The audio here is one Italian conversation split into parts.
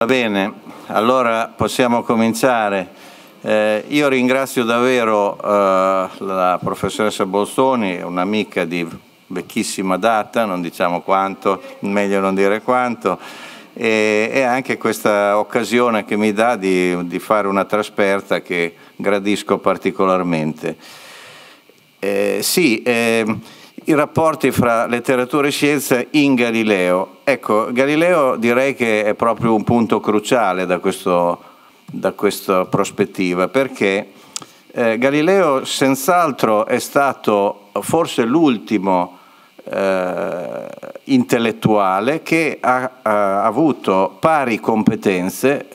Va bene, allora possiamo cominciare. Eh, io ringrazio davvero eh, la professoressa Bolsoni, un'amica di vecchissima data, non diciamo quanto, meglio non dire quanto, e, e anche questa occasione che mi dà di, di fare una trasferta che gradisco particolarmente. Eh, sì, ehm, i rapporti fra letteratura e scienza in Galileo. Ecco, Galileo direi che è proprio un punto cruciale da, questo, da questa prospettiva, perché eh, Galileo senz'altro è stato forse l'ultimo eh, intellettuale che ha, ha, avuto pari competenze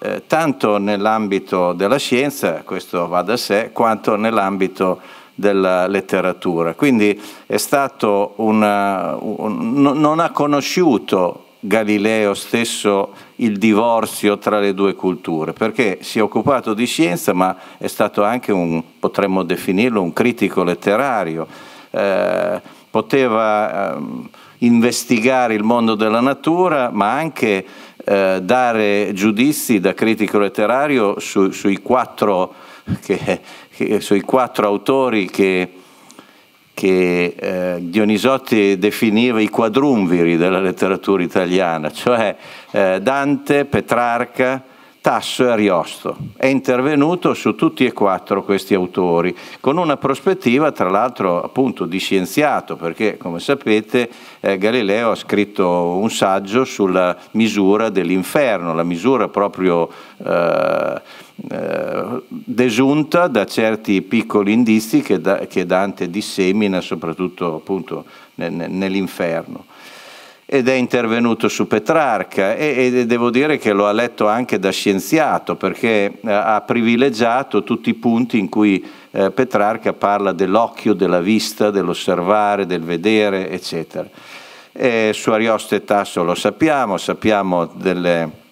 eh, tanto nell'ambito della scienza, questo va da sé, quanto nell'ambito della letteratura. Quindi una, un, non ha conosciuto Galileo stesso il divorzio tra le due culture, perché si è occupato di scienza, ma è stato anche un, potremmo definirlo, un critico letterario. Eh, poteva eh, investigare il mondo della natura, ma anche eh, dare giudizi da critico letterario su, sui quattro che eh, sui quattro autori che, che eh, Dionisotti definiva i quadrumviri della letteratura italiana, cioè eh, Dante, Petrarca, Tasso e Ariosto. È intervenuto su tutti e quattro questi autori, con una prospettiva tra l'altro appunto di scienziato, perché come sapete eh, Galileo ha scritto un saggio sulla misura dell'inferno, la misura proprio... Eh, eh, desunta da certi piccoli indizi che, da, che Dante dissemina soprattutto appunto ne, ne, nell'inferno. Ed è intervenuto su Petrarca e, e, devo dire che lo ha letto anche da scienziato perché eh, ha privilegiato tutti i punti in cui eh, Petrarca parla dell'occhio, della vista, dell'osservare, del vedere, eccetera. E su Ariosto e Tasso lo sappiamo, sappiamo delle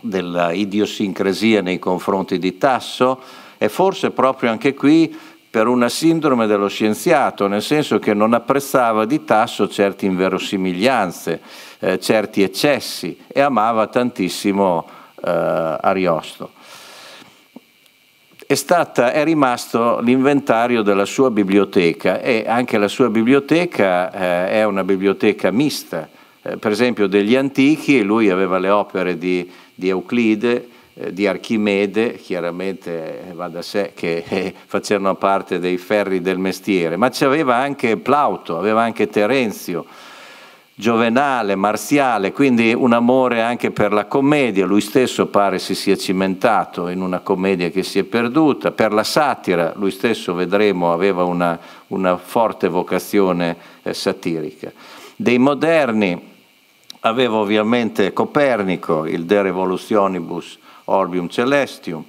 della idiosincrasia nei confronti di Tasso e forse proprio anche qui per una sindrome dello scienziato, nel senso che non apprezzava di Tasso certe inverosimiglianze, eh, certi eccessi e amava tantissimo eh, Ariosto. È, stata, è, rimasto l'inventario della sua biblioteca e anche la sua biblioteca eh, è una biblioteca mista, eh, per esempio degli antichi, lui aveva le opere di di Euclide, eh, di Archimede, chiaramente eh, va da sé che eh, facevano parte dei ferri del mestiere, ma c'aveva anche Plauto, aveva anche Terenzio, giovenale, marziale, quindi un amore anche per la commedia, lui stesso pare si sia cimentato in una commedia che si è perduta, per la satira, lui stesso vedremo aveva una, una forte vocazione eh, satirica. Dei moderni, aveva ovviamente Copernico il De Revolutionibus Orbium Celestium,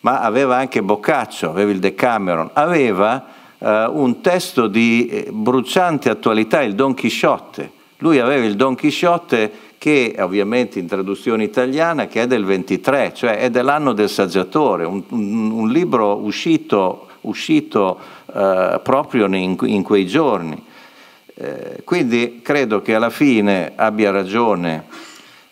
ma aveva anche Boccaccio, aveva il Decameron, aveva eh, un testo di eh, bruciante attualità, il Don Chisciotte. Lui aveva il Don Chisciotte che ovviamente in traduzione italiana che è del 23, cioè è dell'anno del saggiatore, un, un, un libro uscito, uscito eh, proprio in, in quei giorni eh, quindi credo che alla fine abbia ragione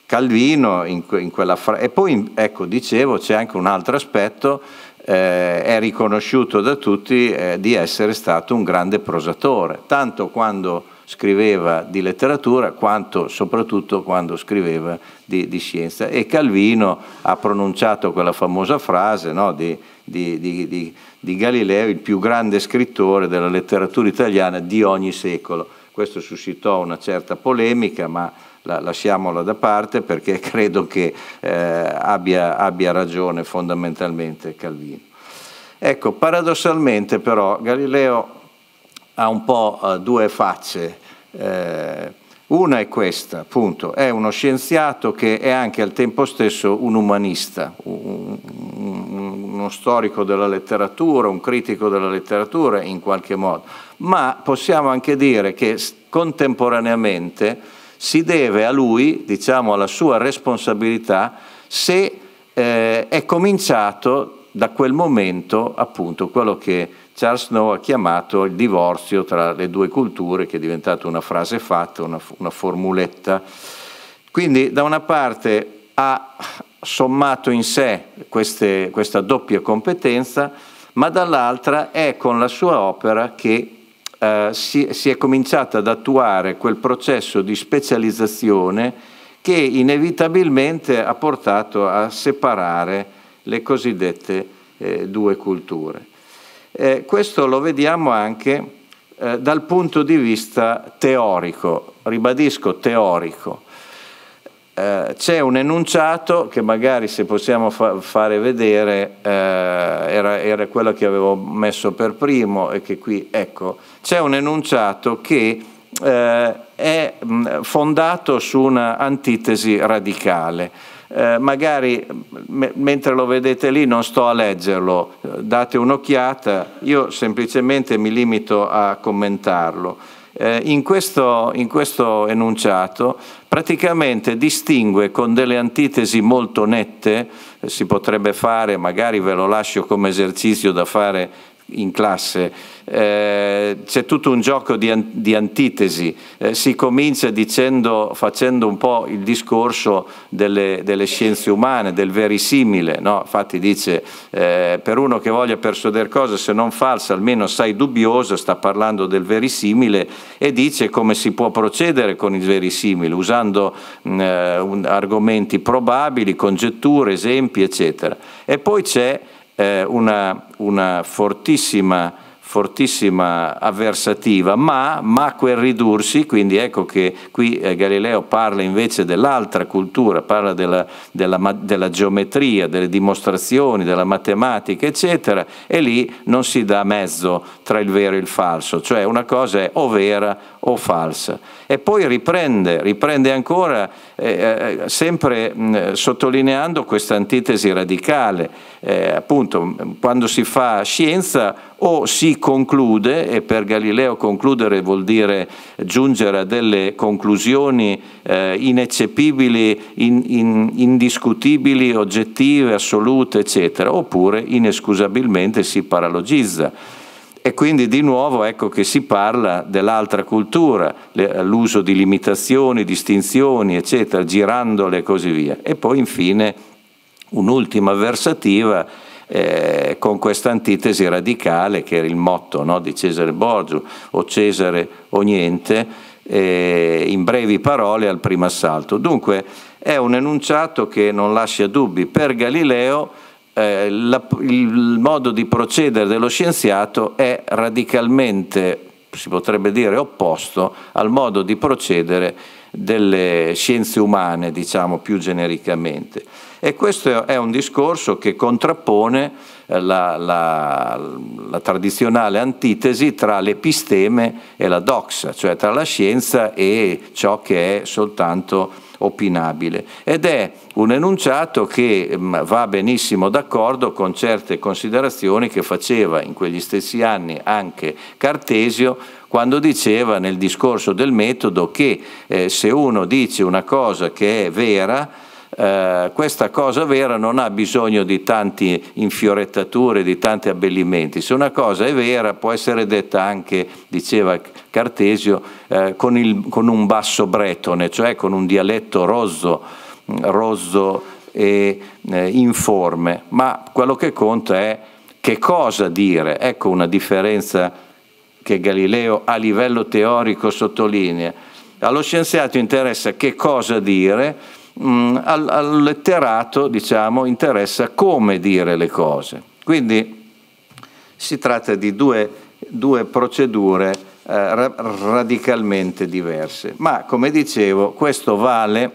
Calvino in, in quella frase. E poi, ecco, dicevo, c'è anche un altro aspetto, eh, è riconosciuto da tutti eh, di essere stato un grande prosatore, tanto quando scriveva di letteratura quanto soprattutto quando scriveva di, di, scienza. E Calvino ha pronunciato quella famosa frase no, di, di, di Galileo, il più grande scrittore della letteratura italiana di ogni secolo. Questo suscitò una certa polemica, ma la lasciamola da parte perché credo che eh, abbia, abbia ragione fondamentalmente Calvino. Ecco, paradossalmente però Galileo ha un po' eh, due facce. Eh, una è questa, appunto, è uno scienziato che è anche al tempo stesso un umanista, uno storico della letteratura, un critico della letteratura in qualche modo, ma possiamo anche dire che contemporaneamente si deve a lui, diciamo alla sua responsabilità, se eh, è cominciato da quel momento appunto quello che Charles Snow ha chiamato il divorzio tra le due culture, che è diventata una frase fatta, una, una formuletta. Quindi da una parte ha sommato in sé queste, questa doppia competenza, ma dall'altra è con la sua opera che eh, si, si, è cominciato ad attuare quel processo di specializzazione che inevitabilmente ha portato a separare le cosiddette eh, due culture. Eh, questo lo vediamo anche eh, dal punto di vista teorico, ribadisco teorico. Eh, c'è un enunciato che magari se possiamo fa- fare vedere eh, era, era quello che avevo messo per primo e che qui ecco, c'è un enunciato che eh, è fondato su una antitesi radicale eh, magari mm, me mentre lo vedete lì non sto a leggerlo, eh, date un'occhiata, io semplicemente mi limito a commentarlo. Eh, in, questo, in questo enunciato praticamente distingue con delle antitesi molto nette, eh, si potrebbe fare, magari ve lo lascio come esercizio da fare in classe, eh, c'è tutto un gioco di, an di antitesi, eh, si comincia dicendo, facendo un po' il discorso delle, delle scienze umane, del verisimile, no? infatti dice eh, per uno che voglia persuadere cose se non falsa, almeno sai dubbioso, sta parlando del verisimile e dice come si può procedere con il verisimile, usando mm, eh, un, argomenti probabili, congetture, esempi, eccetera. E poi c'è eh, una, una fortissima, fortissima, avversativa, ma, ma quel ridursi, quindi ecco che qui eh, Galileo parla invece dell'altra cultura, parla della, della, della geometria, delle dimostrazioni, della matematica, eccetera, e lì non si dà mezzo tra il vero e il falso, cioè una cosa è o vera o falsa. E poi riprende, riprende ancora, eh, eh, sempre mh, sottolineando questa antitesi radicale, eh, appunto quando si fa scienza o si conclude, e per Galileo concludere vuol dire giungere a delle conclusioni eh, ineccepibili, in, in, indiscutibili, oggettive, assolute, eccetera, oppure inescusabilmente si paralogizza e quindi di nuovo ecco che si parla dell'altra cultura, l'uso di limitazioni, distinzioni, eccetera, girandole e così via. E poi infine un'ultima versativa eh, con questa antitesi radicale che era il motto no, di Cesare Borgio, o Cesare o niente, eh, in brevi parole al primo assalto. Dunque è un enunciato che non lascia dubbi. Per Galileo eh, la, il modo di procedere dello scienziato è radicalmente, si potrebbe dire, opposto al modo di procedere delle scienze umane, diciamo più genericamente. E questo è un discorso che contrappone eh, la, la, la tradizionale antitesi tra l'episteme e la doxa, cioè tra la scienza e ciò che è soltanto opinabile ed è un enunciato che mm, va benissimo d'accordo con certe considerazioni che faceva in quegli stessi anni anche Cartesio quando diceva nel discorso del metodo che eh, se uno dice una cosa che è vera, Uh, questa cosa vera non ha bisogno di tante infiorettature, di tanti abbellimenti. Se una cosa è vera può essere detta anche, diceva Cartesio eh, con, il, con, un basso bretone, cioè con un dialetto rozzo, mm, rozzo e eh, informe, ma quello che conta è che cosa dire, ecco una differenza che Galileo a livello teorico sottolinea. Allo scienziato interessa che cosa dire, mh, mm, al, al, letterato diciamo, interessa come dire le cose. Quindi si tratta di due, due procedure eh, ra radicalmente diverse. Ma come dicevo, questo vale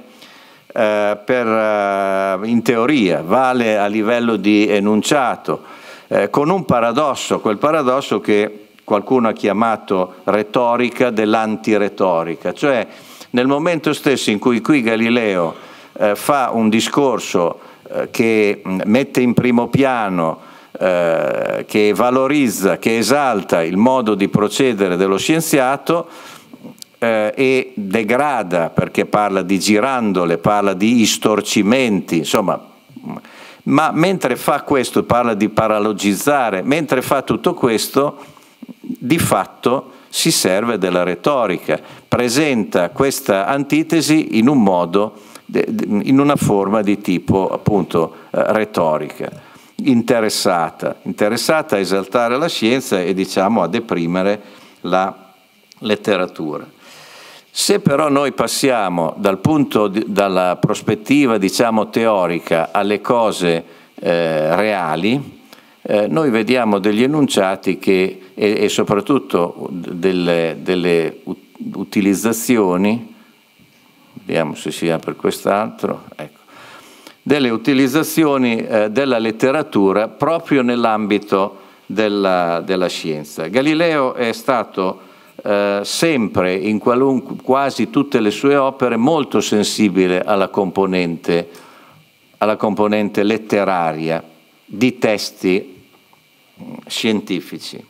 eh, per, eh, in teoria, vale a livello di enunciato, con un paradosso, quel paradosso che qualcuno ha chiamato retorica dell'antiretorica, cioè nel momento stesso in cui qui Galileo eh, fa un discorso eh, che mette in primo piano eh, che valorizza, che esalta il modo di procedere dello scienziato eh, e degrada perché parla di girandole, parla di istorcimenti, insomma, ma mentre fa questo parla di paralogizzare, mentre fa tutto questo di fatto si serve della retorica, presenta questa antitesi in un modo, in una forma di tipo appunto eh, retorica interessata, interessata a esaltare la scienza e diciamo a deprimere la letteratura. Se però noi passiamo dal punto di, dalla prospettiva diciamo, teorica alle cose eh, reali, eh, noi vediamo degli enunciati che, e, e, soprattutto delle, delle utilizzazioni, vediamo se sia per quest'altro, ecco delle utilizzazioni eh, della letteratura proprio nell'ambito della, della, scienza. Galileo è stato eh, sempre, in quasi tutte le sue opere, molto sensibile alla componente, alla componente letteraria di testi mm, scientifici.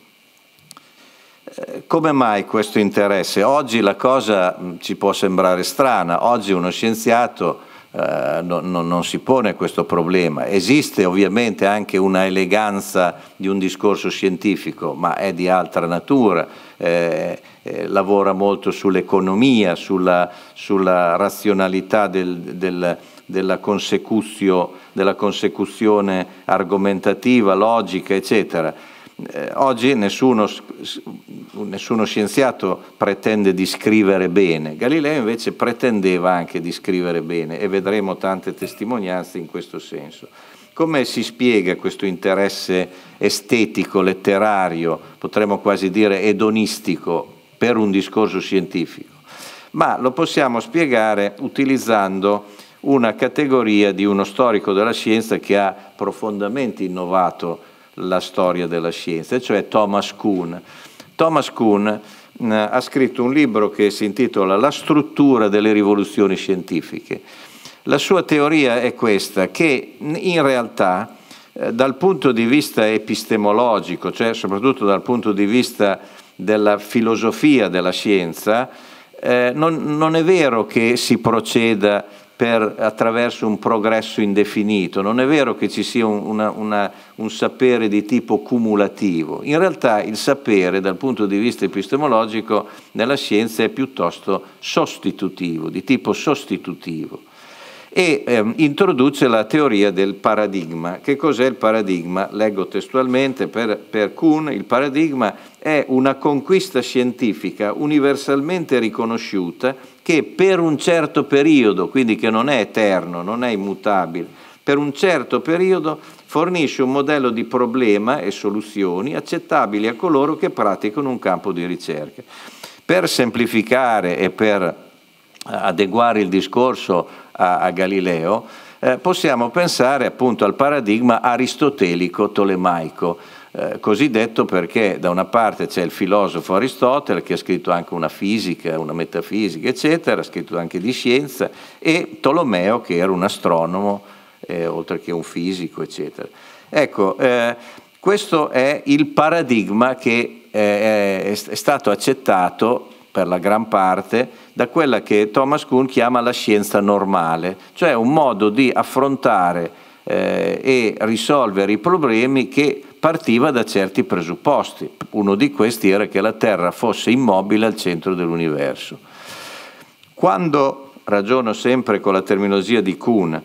Eh, come mai questo interesse? Oggi la cosa mm, ci può sembrare strana, oggi uno scienziato eh, no, no, non si pone questo problema. Esiste ovviamente anche una eleganza di un discorso scientifico, ma è di altra natura. Eh, eh, lavora molto sull'economia, sulla, sulla razionalità del, del, della, della, consecuzione argomentativa, logica, eccetera eh, oggi nessuno, nessuno, scienziato pretende di scrivere bene, Galileo invece pretendeva anche di scrivere bene e vedremo tante testimonianze in questo senso. Come si spiega questo interesse estetico, letterario, potremmo quasi dire edonistico, per un discorso scientifico? Ma lo possiamo spiegare utilizzando una categoria di uno storico della scienza che ha profondamente innovato la storia della scienza, cioè Thomas Kuhn. Thomas Kuhn ha scritto un libro che si intitola La struttura delle rivoluzioni scientifiche. La sua teoria è questa, che in realtà eh, dal punto di vista epistemologico, cioè soprattutto dal punto di vista della filosofia della scienza, eh, non, non, è vero che si proceda per, attraverso un progresso indefinito, non è vero che ci sia un, una, una, un sapere di tipo cumulativo, in realtà il sapere dal punto di vista epistemologico nella scienza è piuttosto sostitutivo, di tipo sostitutivo e ehm, introduce la teoria del paradigma. Che cos'è il paradigma? Leggo testualmente per, per Kuhn, il paradigma è una conquista scientifica universalmente riconosciuta che per un certo periodo, quindi che non è eterno, non è immutabile, per un certo periodo fornisce un modello di problema e soluzioni accettabili a coloro che praticano un campo di ricerca. Per semplificare e per eh, adeguare il discorso a, a Galileo, eh, possiamo pensare appunto al paradigma aristotelico-tolemaico, eh, così detto perché da una parte c'è il filosofo Aristotele che ha scritto anche una fisica, una metafisica, eccetera, ha scritto anche di scienza, e Tolomeo che era un astronomo, eh, oltre che un fisico, eccetera. Ecco, eh, questo è il paradigma che eh, è, è stato accettato per la gran parte da quella che Thomas Kuhn chiama la scienza normale, cioè un modo di affrontare eh, e risolvere i problemi che partiva da certi presupposti. Uno di questi era che la Terra fosse immobile al centro dell'universo. Quando ragiono sempre con la terminologia di Kuhn,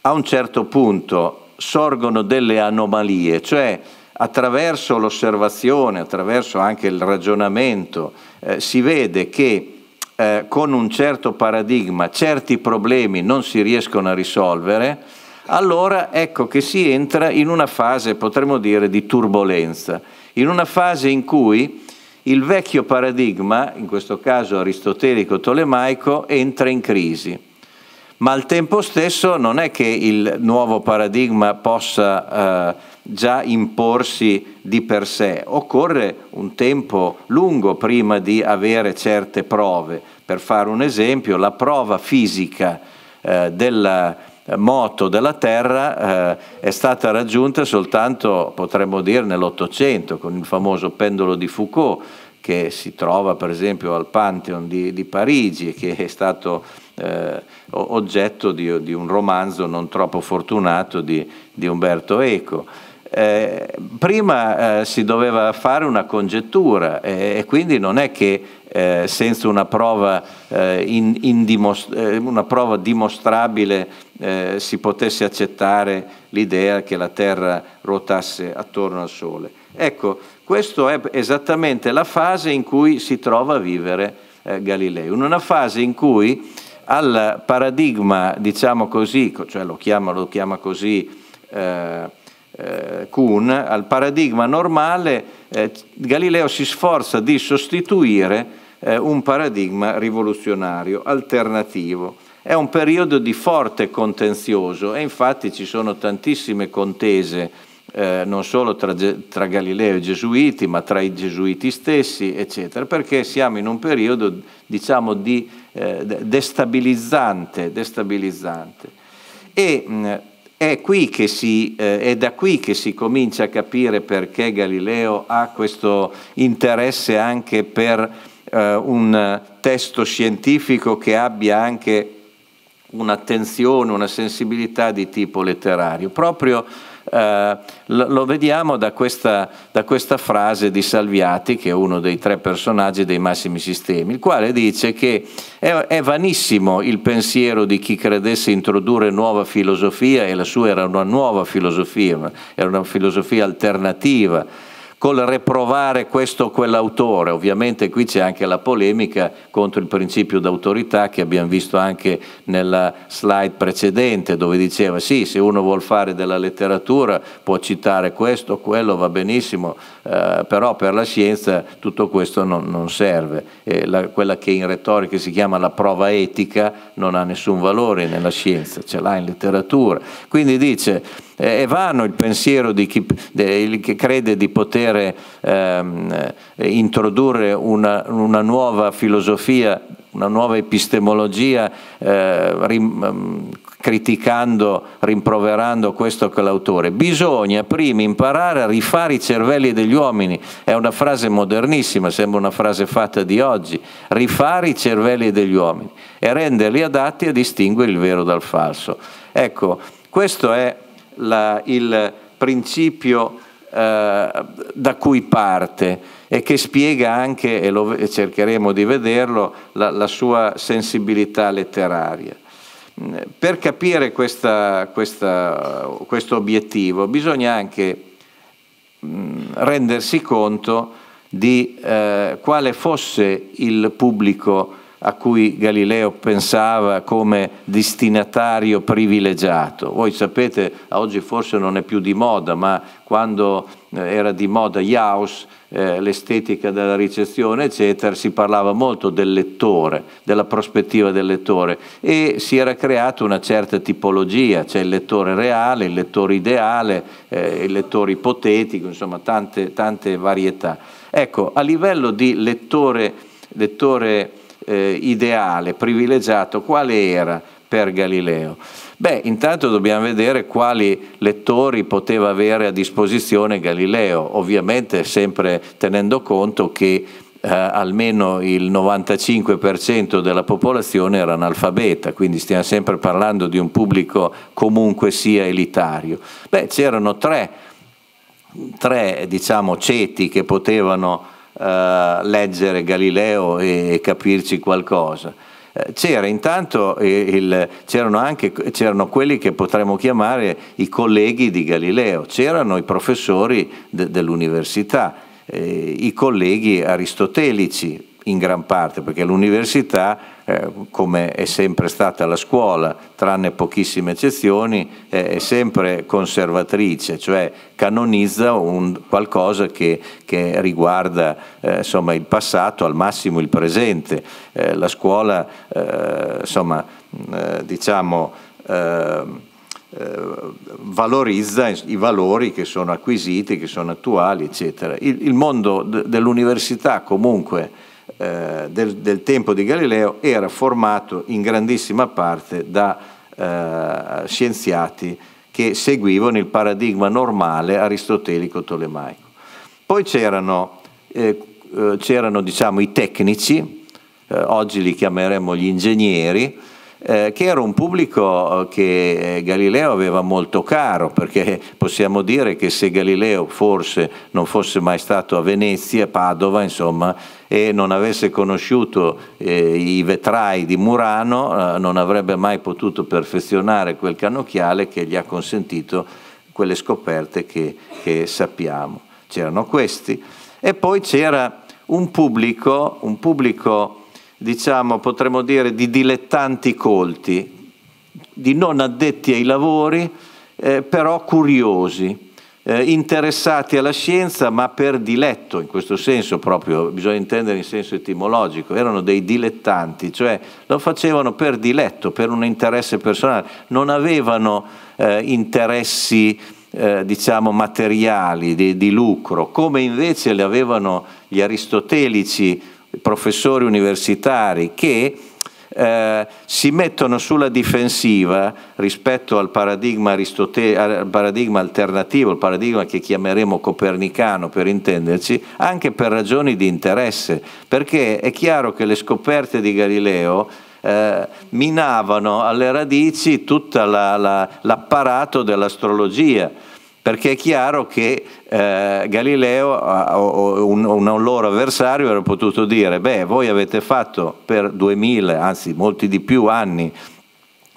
a un certo punto sorgono delle anomalie, cioè attraverso l'osservazione, attraverso anche il ragionamento, eh, si vede che eh, con un certo paradigma certi problemi non si riescono a risolvere, allora ecco che si entra in una fase, potremmo dire, di turbolenza, in una fase in cui il vecchio paradigma, in questo caso aristotelico-tolemaico, entra in crisi. Ma al tempo stesso non è che il nuovo paradigma possa eh, già imporsi di per sé, occorre un tempo lungo prima di avere certe prove. Per fare un esempio, la prova fisica eh, della eh, moto della Terra eh, è stata raggiunta soltanto, potremmo dire, nell'Ottocento, con il famoso pendolo di Foucault, che si trova per esempio al Pantheon di, di Parigi, che è stato eh, oggetto di, di, un romanzo non troppo fortunato di, di Umberto Eco. Eh, prima eh, si doveva fare una congettura eh, e quindi non è che eh, senza una prova, eh, in, in dimost eh, una prova dimostrabile si potesse accettare l'idea che la Terra ruotasse attorno al Sole. Ecco, questa è esattamente la fase in cui si trova a vivere Galileo, in una fase in cui al paradigma, diciamo così, cioè lo chiama, lo chiama così, eh, Kuhn al paradigma normale, eh, Galileo si sforza di sostituire eh, un paradigma rivoluzionario, alternativo. È un periodo di forte contenzioso e infatti ci sono tantissime contese eh, non solo tra, tra, Galileo e i gesuiti, ma tra i gesuiti stessi, eccetera, perché siamo in un periodo, diciamo, di, eh, destabilizzante, destabilizzante. E mh, è, si, eh, è, da qui che si comincia a capire perché Galileo ha questo interesse anche per eh, un testo scientifico che abbia anche un'attenzione, una sensibilità di tipo letterario, proprio eh, lo vediamo da questa, da questa frase di Salviati, che è uno dei tre personaggi dei massimi sistemi, il quale dice che è, è vanissimo il pensiero di chi credesse introdurre nuova filosofia, e la sua era una nuova filosofia, era una filosofia alternativa col reprovare questo o quell'autore. Ovviamente qui c'è anche la polemica contro il principio d'autorità che abbiamo visto anche nella slide precedente dove diceva sì, se uno vuol fare della letteratura può citare questo, quello, va benissimo, eh, però per la scienza tutto questo non, non serve, eh, la, quella che in retorica si chiama la prova etica non ha nessun valore nella scienza, ce l'ha in letteratura, quindi dice eh, è vano il pensiero di chi, de, che crede di poter ehm, introdurre una, una nuova filosofia una nuova epistemologia eh, rim, ehm, criticando, rimproverando questo o quell'autore. Bisogna prima imparare a rifare i cervelli degli uomini. È una frase modernissima, sembra una frase fatta di oggi. Rifare i cervelli degli uomini e renderli adatti a distinguere il vero dal falso. Ecco, questo è la, il principio eh, da cui parte e che spiega anche, e, lo, e cercheremo di vederlo, la, la sua sensibilità letteraria. Per capire questa, questa, questo obiettivo bisogna anche rendersi conto di eh, quale fosse il pubblico a cui Galileo pensava come destinatario privilegiato. Voi sapete, oggi forse non è più di moda, ma quando eh, era di moda Jaus, eh, l'estetica della ricezione, eccetera, si parlava molto del lettore, della prospettiva del lettore e si era creata una certa tipologia, c'è cioè il lettore reale, il lettore ideale, eh, il lettore ipotetico, insomma tante, tante varietà. Ecco, a livello di lettore, lettore eh, ideale, privilegiato, quale era per Galileo? Beh, intanto dobbiamo vedere quali lettori poteva avere a disposizione Galileo, ovviamente sempre tenendo conto che eh, almeno il 95% della popolazione era analfabeta, quindi stiamo sempre parlando di un pubblico comunque sia elitario. Beh, c'erano tre, tre diciamo, ceti che potevano eh, leggere Galileo e, e capirci qualcosa. Eh, c'era intanto il, c'erano, anche, c'erano quelli che potremmo chiamare i colleghi di Galileo, c'erano i professori de, dell'università, eh, i colleghi aristotelici, in gran parte, perché l'università, eh, come è sempre stata la scuola, tranne pochissime eccezioni, eh, è sempre conservatrice, cioè canonizza un, qualcosa che, che riguarda eh, insomma, il passato, al massimo il presente. Eh, la scuola, eh, insomma, mm, eh, diciamo, ehm, valorizza i valori che sono acquisiti, che sono attuali, eccetera. Il, il mondo dell'università comunque eh, del, del, tempo di Galileo era formato in grandissima parte da eh, scienziati che seguivano il paradigma normale aristotelico-tolemaico. Poi c'erano, eh, eh diciamo, i tecnici, eh, oggi li chiameremmo gli ingegneri, eh, che era un pubblico eh, che eh, Galileo aveva molto caro, perché possiamo dire che se Galileo forse non fosse mai stato a Venezia, Padova, insomma, e non avesse conosciuto eh, i vetrai di Murano, eh, non avrebbe mai potuto perfezionare quel cannocchiale che gli ha consentito quelle scoperte che, che sappiamo. C'erano questi. E poi c'era un pubblico, un pubblico diciamo, potremmo dire, di dilettanti colti, di non addetti ai lavori, eh, però curiosi, eh, interessati alla scienza, ma per diletto, in questo senso proprio, bisogna intendere in senso etimologico, erano dei dilettanti, cioè lo facevano per diletto, per un interesse personale, non avevano eh, interessi eh, diciamo materiali, di, di, lucro, come invece li avevano gli aristotelici professori universitari che eh, si mettono sulla difensiva rispetto al paradigma, al paradigma alternativo, il paradigma che chiameremo copernicano per intenderci, anche per ragioni di interesse, perché è chiaro che le scoperte di Galileo eh, minavano alle radici tutto l'apparato la, dell'astrologia perché è chiaro che eh, Galileo o un, un, loro avversario avrebbe potuto dire, beh, voi avete fatto per 2000, anzi molti di più anni,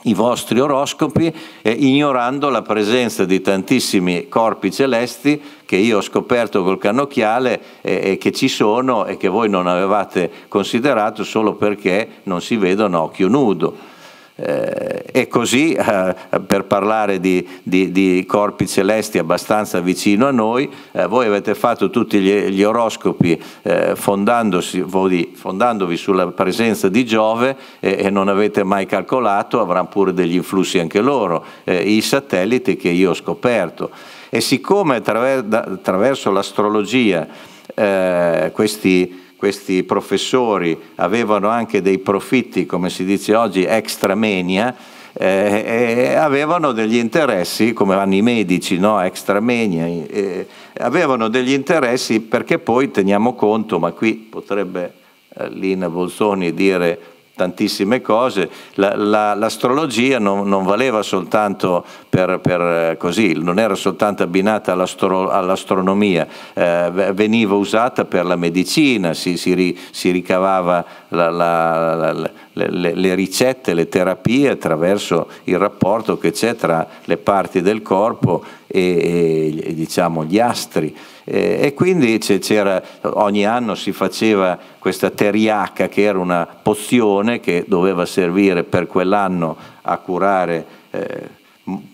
i vostri oroscopi, eh, ignorando la presenza di tantissimi corpi celesti che io ho scoperto col cannocchiale e eh, che ci sono e che voi non avevate considerato solo perché non si vedono a occhio nudo. Eh, e così, eh, per parlare di, di, di, corpi celesti abbastanza vicino a noi, eh, voi avete fatto tutti gli, gli oroscopi eh, voi, fondandovi sulla presenza di Giove e non avete mai calcolato, avranno pure degli influssi anche loro, eh, i satelliti che io ho scoperto. E siccome attraver- da, attraverso l'astrologia eh, questi questi professori avevano anche dei profitti, come si dice oggi, extra menia, eh, avevano degli interessi, come hanno i medici, no? extra menia, eh, avevano degli interessi perché poi teniamo conto, ma qui potrebbe eh, Lina Bolsoni dire tantissime cose, la, la, l'astrologia non, non, valeva soltanto per, per, eh, così, non era soltanto abbinata all'astro, all'astronomia, eh, veniva usata per la medicina, si, si, ri, si ricavava la, le, le, ricette, le terapie attraverso il rapporto che c'è tra le parti del corpo e, e diciamo, gli astri e quindi ogni anno si faceva questa teriaca che era una pozione che doveva servire per quell'anno a curare eh,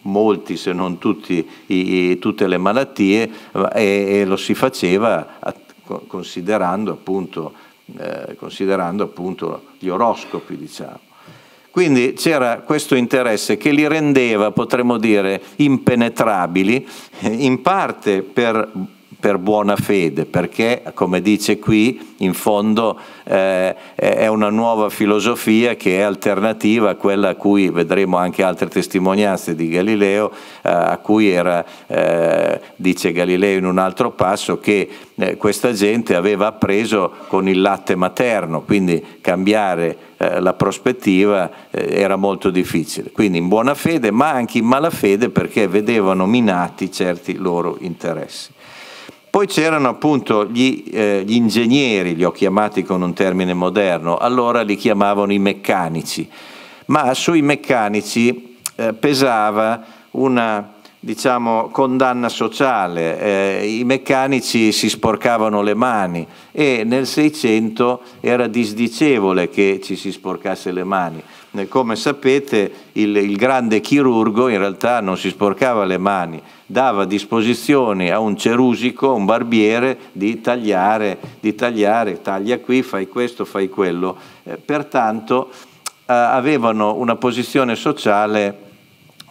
molti se non tutti, i, tutte le malattie eh, e, e lo si faceva a, considerando, appunto, eh, considerando appunto gli oroscopi diciamo. Quindi c'era questo interesse che li rendeva, potremmo dire, impenetrabili, in parte per per buona fede, perché come dice qui, in fondo eh, è una nuova filosofia che è alternativa a quella a cui vedremo anche altre testimonianze di Galileo, eh, a cui era, eh, dice Galileo in un altro passo, che eh, questa gente aveva appreso con il latte materno, quindi cambiare eh, la prospettiva eh, era molto difficile. Quindi in buona fede, ma anche in malafede perché vedevano minati certi loro interessi. Poi c'erano appunto gli, eh, gli, ingegneri, li ho chiamati con un termine moderno, allora li chiamavano i meccanici, ma sui meccanici eh, pesava una diciamo, condanna sociale, eh, i meccanici si sporcavano le mani e nel Seicento era disdicevole che ci si sporcasse le mani. Eh, come sapete il, il, grande chirurgo in realtà non si sporcava le mani, dava disposizione a un cerusico, un barbiere, di tagliare, di tagliare taglia qui, fai questo, fai quello. Eh, pertanto eh, avevano una posizione sociale,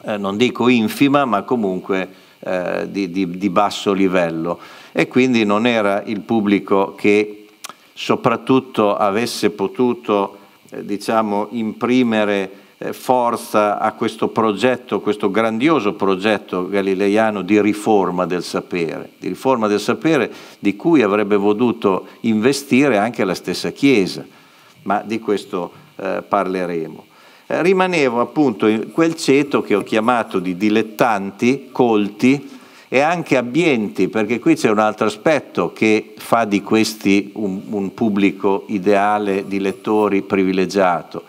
eh, non dico infima, ma comunque eh, di, di, di basso livello e quindi non era il pubblico che soprattutto avesse potuto eh, diciamo, imprimere eh, forza a questo progetto, questo grandioso progetto galileiano di riforma del sapere, di riforma del sapere di cui avrebbe voluto investire anche la stessa Chiesa, ma di questo eh, parleremo. Eh, rimanevo appunto in quel ceto che ho chiamato di dilettanti colti, e anche abbienti, perché qui c'è un altro aspetto che fa di questi un, un pubblico ideale di lettori privilegiato.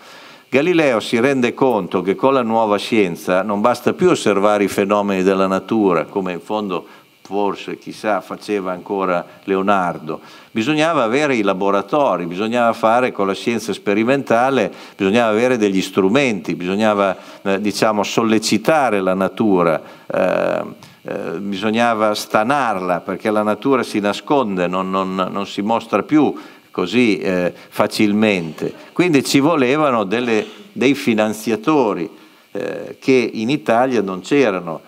Galileo si rende conto che con la nuova scienza non basta più osservare i fenomeni della natura, come in fondo forse chissà faceva ancora Leonardo. Bisognava avere i laboratori, bisognava fare con la scienza sperimentale, bisognava avere degli strumenti, bisognava eh, diciamo, sollecitare la natura. Eh, eh, bisognava stanarla perché la natura si nasconde, non, non, non si mostra più così eh, facilmente. Quindi ci volevano delle, dei finanziatori eh, che in Italia non c'erano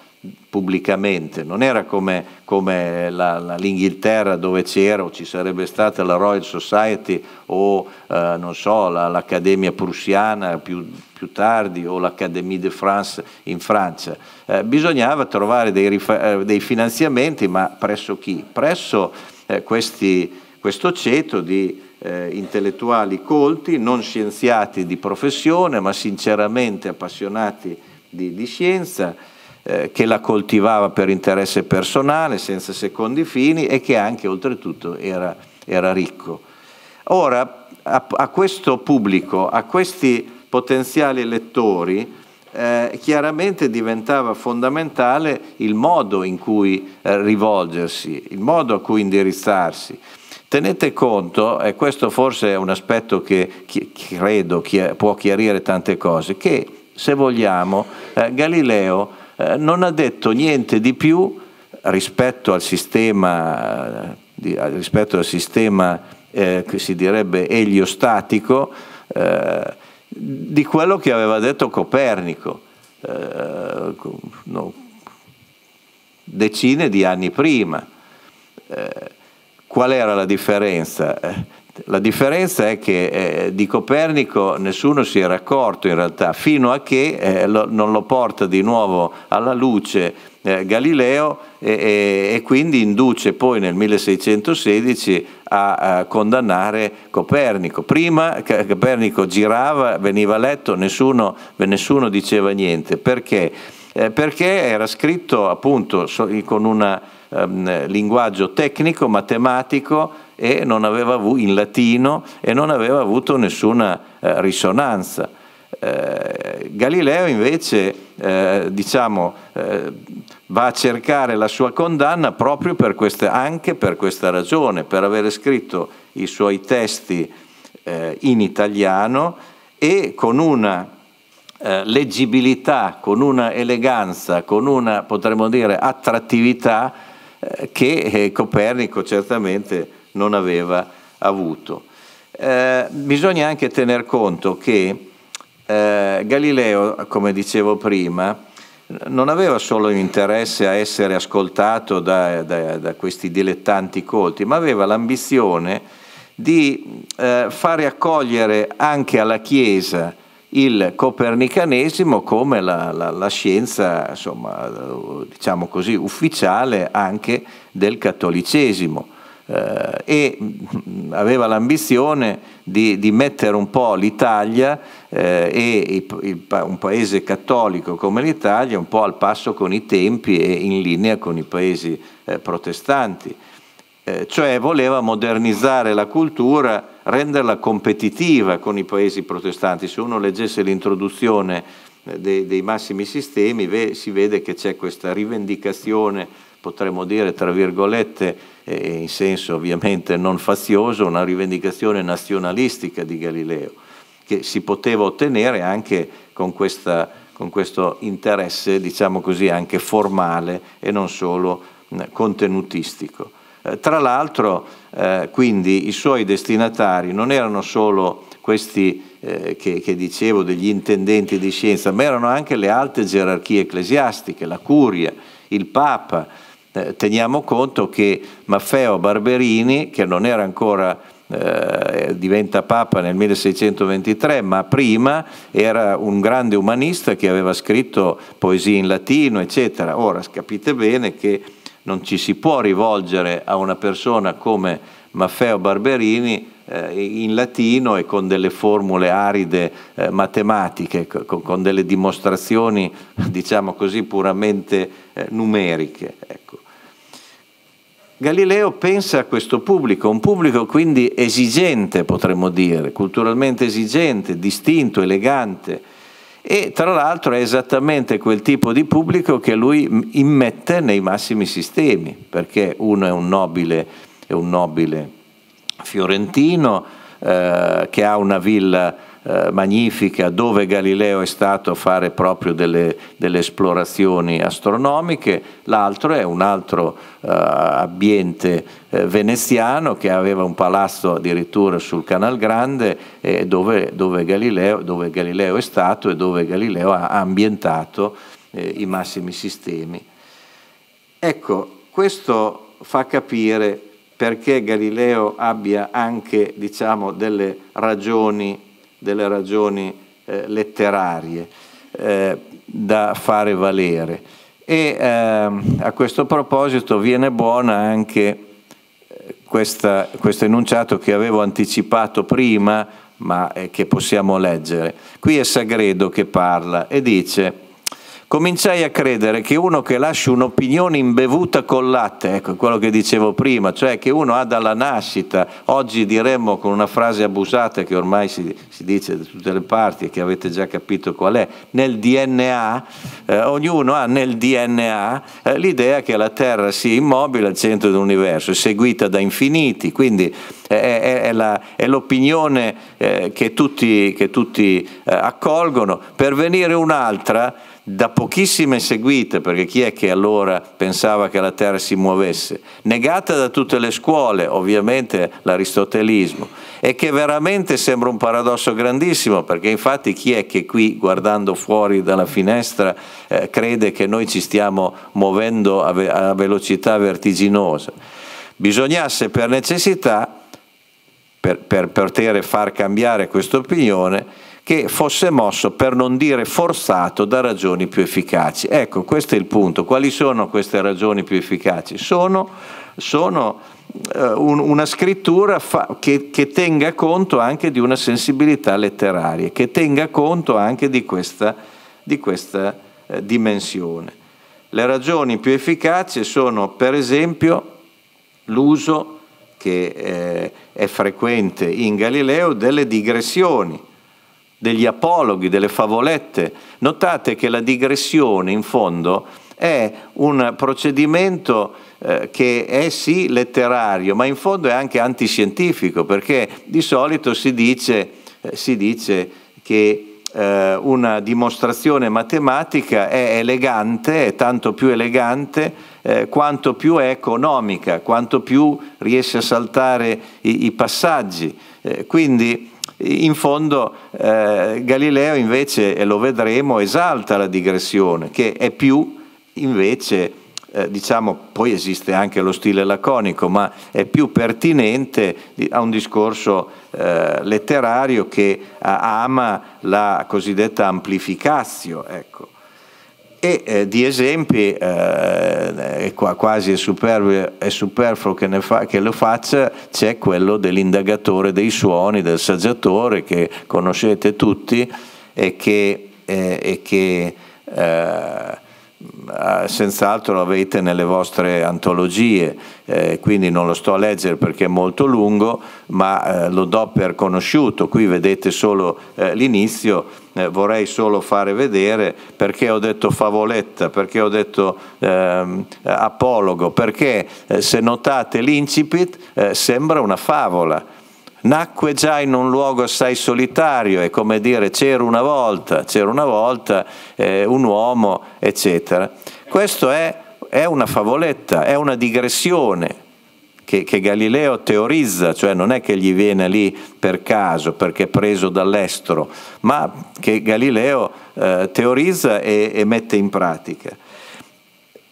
pubblicamente, non era come, come l'Inghilterra dove c'era o ci sarebbe stata la Royal Society o eh, non so, l'Accademia prussiana più, più, tardi o l'Académie de France in Francia. Eh, bisognava trovare dei, eh, dei, finanziamenti, ma presso chi? Presso eh, questi, questo ceto di eh, intellettuali colti, non scienziati di professione, ma sinceramente appassionati di, di scienza eh, che la coltivava per interesse personale, senza secondi fini e che anche oltretutto era, era ricco. Ora, a, a, questo pubblico, a questi potenziali lettori, eh, chiaramente diventava fondamentale il modo in cui eh, rivolgersi, il modo a cui indirizzarsi. Tenete conto, e questo forse è un aspetto che chi, credo chi, può chiarire tante cose, che se vogliamo eh, Galileo eh, non ha detto niente di più rispetto al sistema, eh, eh, rispetto al sistema eh, che si direbbe eliostatico eh, di quello che aveva detto Copernico. No, decine di anni prima. qual era la differenza? La differenza è che eh, di Copernico nessuno si era accorto in realtà, fino a che eh, lo, non lo porta di nuovo alla luce eh, Galileo e, e, quindi induce poi nel 1616 a, a condannare Copernico. Prima Copernico girava, veniva letto, nessuno, nessuno diceva niente. Perché? Eh, perché era scritto appunto so, con una ehm, linguaggio tecnico, matematico e non aveva avuto, in latino e non aveva avuto nessuna eh, risonanza. Eh, Galileo invece eh, diciamo, eh, va a cercare la sua condanna proprio per questa, anche per questa ragione, per avere scritto i suoi testi eh, in italiano e con una eh, leggibilità, con una eleganza, con una potremmo dire attrattività eh, che eh, Copernico certamente non aveva avuto. Eh, bisogna anche tener conto che eh, Galileo, come dicevo prima, non aveva solo interesse a essere ascoltato da, da, da questi dilettanti colti, ma aveva l'ambizione di eh, fare accogliere anche alla Chiesa il copernicanesimo come la, la, la scienza, insomma, diciamo così, ufficiale anche del cattolicesimo. Eh, e mm, aveva l'ambizione di, di, mettere un po' l'Italia eh, e i, i, un paese cattolico come l'Italia un po' al passo con i tempi e in linea con i paesi eh, protestanti. Eh, cioè voleva modernizzare la cultura renderla competitiva con i paesi protestanti. Se uno leggesse l'introduzione eh, dei, dei massimi sistemi ve, si vede che c'è questa rivendicazione, potremmo dire tra virgolette, eh, in senso ovviamente non fazioso, una rivendicazione nazionalistica di Galileo, che si poteva ottenere anche con, questa, con questo interesse, diciamo così, anche formale e non solo contenutistico. Eh, tra l'altro eh, quindi i suoi destinatari non erano solo questi eh, che, che, dicevo degli intendenti di scienza, ma erano anche le alte gerarchie ecclesiastiche, la curia, il papa. Eh, teniamo conto che Maffeo Barberini, che non era ancora eh, diventa papa nel 1623, ma prima era un grande umanista che aveva scritto poesie in latino, eccetera. Ora capite bene che non ci si può rivolgere a una persona come Maffeo Barberini eh, in latino e con delle formule aride eh, matematiche, con, con, delle dimostrazioni, diciamo così, puramente eh, numeriche. Ecco. Galileo pensa a questo pubblico, un pubblico quindi esigente, potremmo dire, culturalmente esigente, distinto, elegante, e tra l'altro è esattamente quel tipo di pubblico che lui immette nei massimi sistemi, perché uno è un nobile, è un nobile fiorentino eh, che ha una villa eh, magnifica dove Galileo è stato a fare proprio delle, delle esplorazioni astronomiche, l'altro è un altro eh, ambiente eh, veneziano che aveva un palazzo addirittura sul Canal Grande eh, dove, dove, Galileo, dove, Galileo, è stato e dove Galileo ha ambientato eh, i massimi sistemi. Ecco, questo fa capire perché Galileo abbia anche diciamo, delle ragioni delle ragioni eh, letterarie eh, da fare valere. E ehm, a questo proposito viene buona anche eh, questa, questo enunciato che avevo anticipato prima, ma eh, che possiamo leggere. Qui è Sagredo che parla e dice cominciai a credere che uno che lascia un'opinione imbevuta col latte, ecco quello che dicevo prima, cioè che uno ha dalla nascita, oggi diremmo con una frase abusata che ormai si, si dice da tutte le parti e che avete già capito qual è, nel DNA, eh, ognuno ha nel DNA eh, l'idea che la Terra sia immobile al centro dell'universo, seguita da infiniti, quindi è, è, è l'opinione eh, che tutti, che tutti eh, accolgono, per venire un'altra da pochissime seguite, perché chi è che allora pensava che la Terra si muovesse, negata da tutte le scuole, ovviamente l'aristotelismo, e che veramente sembra un paradosso grandissimo, perché infatti chi è che qui, guardando fuori dalla finestra, eh, crede che noi ci stiamo muovendo a, ve a velocità vertiginosa? Bisognasse per necessità, per, per poter far cambiare questa opinione, che fosse mosso per non dire forzato da ragioni più efficaci. Ecco, questo è il punto. Quali sono queste ragioni più efficaci? Sono, sono eh, un, una scrittura che, che tenga conto anche di una sensibilità letteraria, che tenga conto anche di questa, di questa eh, dimensione. Le ragioni più efficaci sono, per esempio, l'uso che eh, è frequente in Galileo delle digressioni degli apologhi, delle favolette. Notate che la digressione in fondo è un procedimento eh, che è sì letterario, ma in fondo è anche antiscientifico, perché di solito si dice, eh, si dice che eh, una dimostrazione matematica è elegante, è tanto più elegante eh, quanto più è economica, quanto più riesce a saltare i, i passaggi. Eh, quindi in fondo eh, Galileo invece, e lo vedremo, esalta la digressione, che è più invece, eh, diciamo, poi esiste anche lo stile laconico, ma è più pertinente a un discorso eh, letterario che eh, ama la cosiddetta amplificazio. Ecco e eh, di esempi eh, eh qua, quasi è, superfluo, è superfluo che, fa, che, lo faccia c'è quello dell'indagatore dei suoni del saggiatore che conoscete tutti e che, eh, e che eh, Ah, senz'altro avete nelle vostre antologie, eh, quindi non lo sto a leggere perché è molto lungo, ma eh, lo do per conosciuto, qui vedete solo eh, l'inizio, eh, vorrei solo fare vedere perché ho detto favoletta, perché ho detto ehm, apologo, perché eh, se notate l'incipit eh, sembra una favola nacque già in un luogo assai solitario, è come dire c'era una volta, c'era una volta eh, un uomo, eccetera. Questo è, è, una favoletta, è una digressione che, che, Galileo teorizza, cioè non è che gli viene lì per caso, perché è preso dall'estero, ma che Galileo eh, teorizza e, e mette in pratica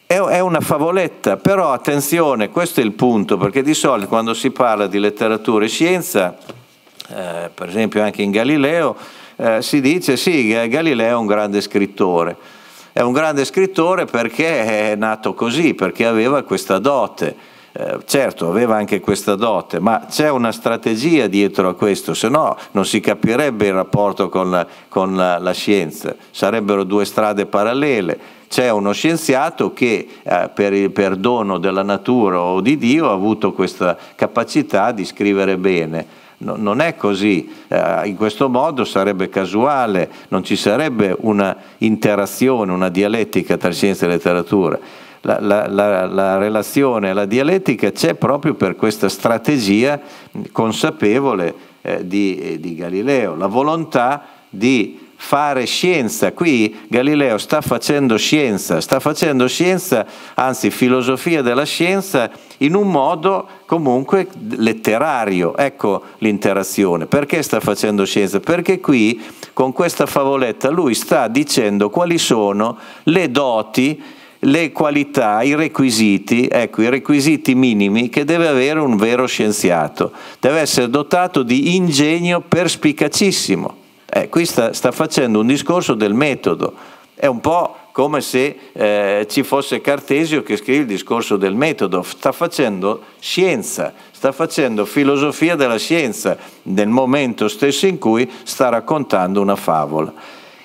è, una favoletta, però attenzione, questo è il punto, perché di solito quando si parla di letteratura e scienza, eh, per esempio anche in Galileo, eh, si dice sì, Galileo è un grande scrittore. È un grande scrittore perché è nato così, perché aveva questa dote. Eh, certo, aveva anche questa dote, ma c'è una strategia dietro a questo, se no non si capirebbe il rapporto con, con la, la scienza, sarebbero due strade parallele c'è uno scienziato che eh, per il perdono della natura o di Dio ha avuto questa capacità di scrivere bene. No, non è così, eh, in questo modo sarebbe casuale, non ci sarebbe una interazione, una dialettica tra scienza e letteratura. La, la, la, la relazione, la dialettica c'è proprio per questa strategia consapevole eh, di, eh, di Galileo, la volontà di fare scienza. Qui Galileo sta facendo scienza, sta facendo scienza, anzi filosofia della scienza, in un modo comunque letterario. Ecco l'interazione. Perché sta facendo scienza? Perché qui, con questa favoletta, lui sta dicendo quali sono le doti le qualità, i requisiti, ecco, i requisiti minimi che deve avere un vero scienziato. Deve essere dotato di ingegno perspicacissimo eh, qui sta, sta, facendo un discorso del metodo, è un po' come se eh, ci fosse Cartesio che scrive il discorso del metodo, sta facendo scienza, sta facendo filosofia della scienza nel momento stesso in cui sta raccontando una favola.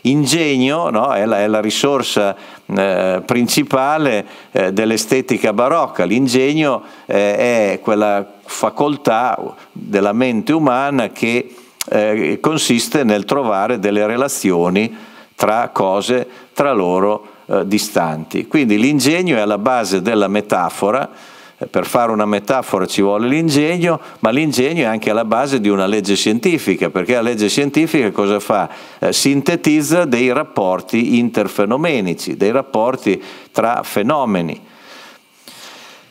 Ingegno no? è, la, è, la, risorsa eh, principale eh, dell'estetica barocca, l'ingegno eh, è quella facoltà della mente umana che eh, consiste nel trovare delle relazioni tra cose tra loro eh, distanti. Quindi l'ingegno è alla base della metafora, eh, per fare una metafora ci vuole l'ingegno, ma l'ingegno è anche alla base di una legge scientifica, perché la legge scientifica cosa fa? Eh, sintetizza dei rapporti interfenomenici, dei rapporti tra fenomeni.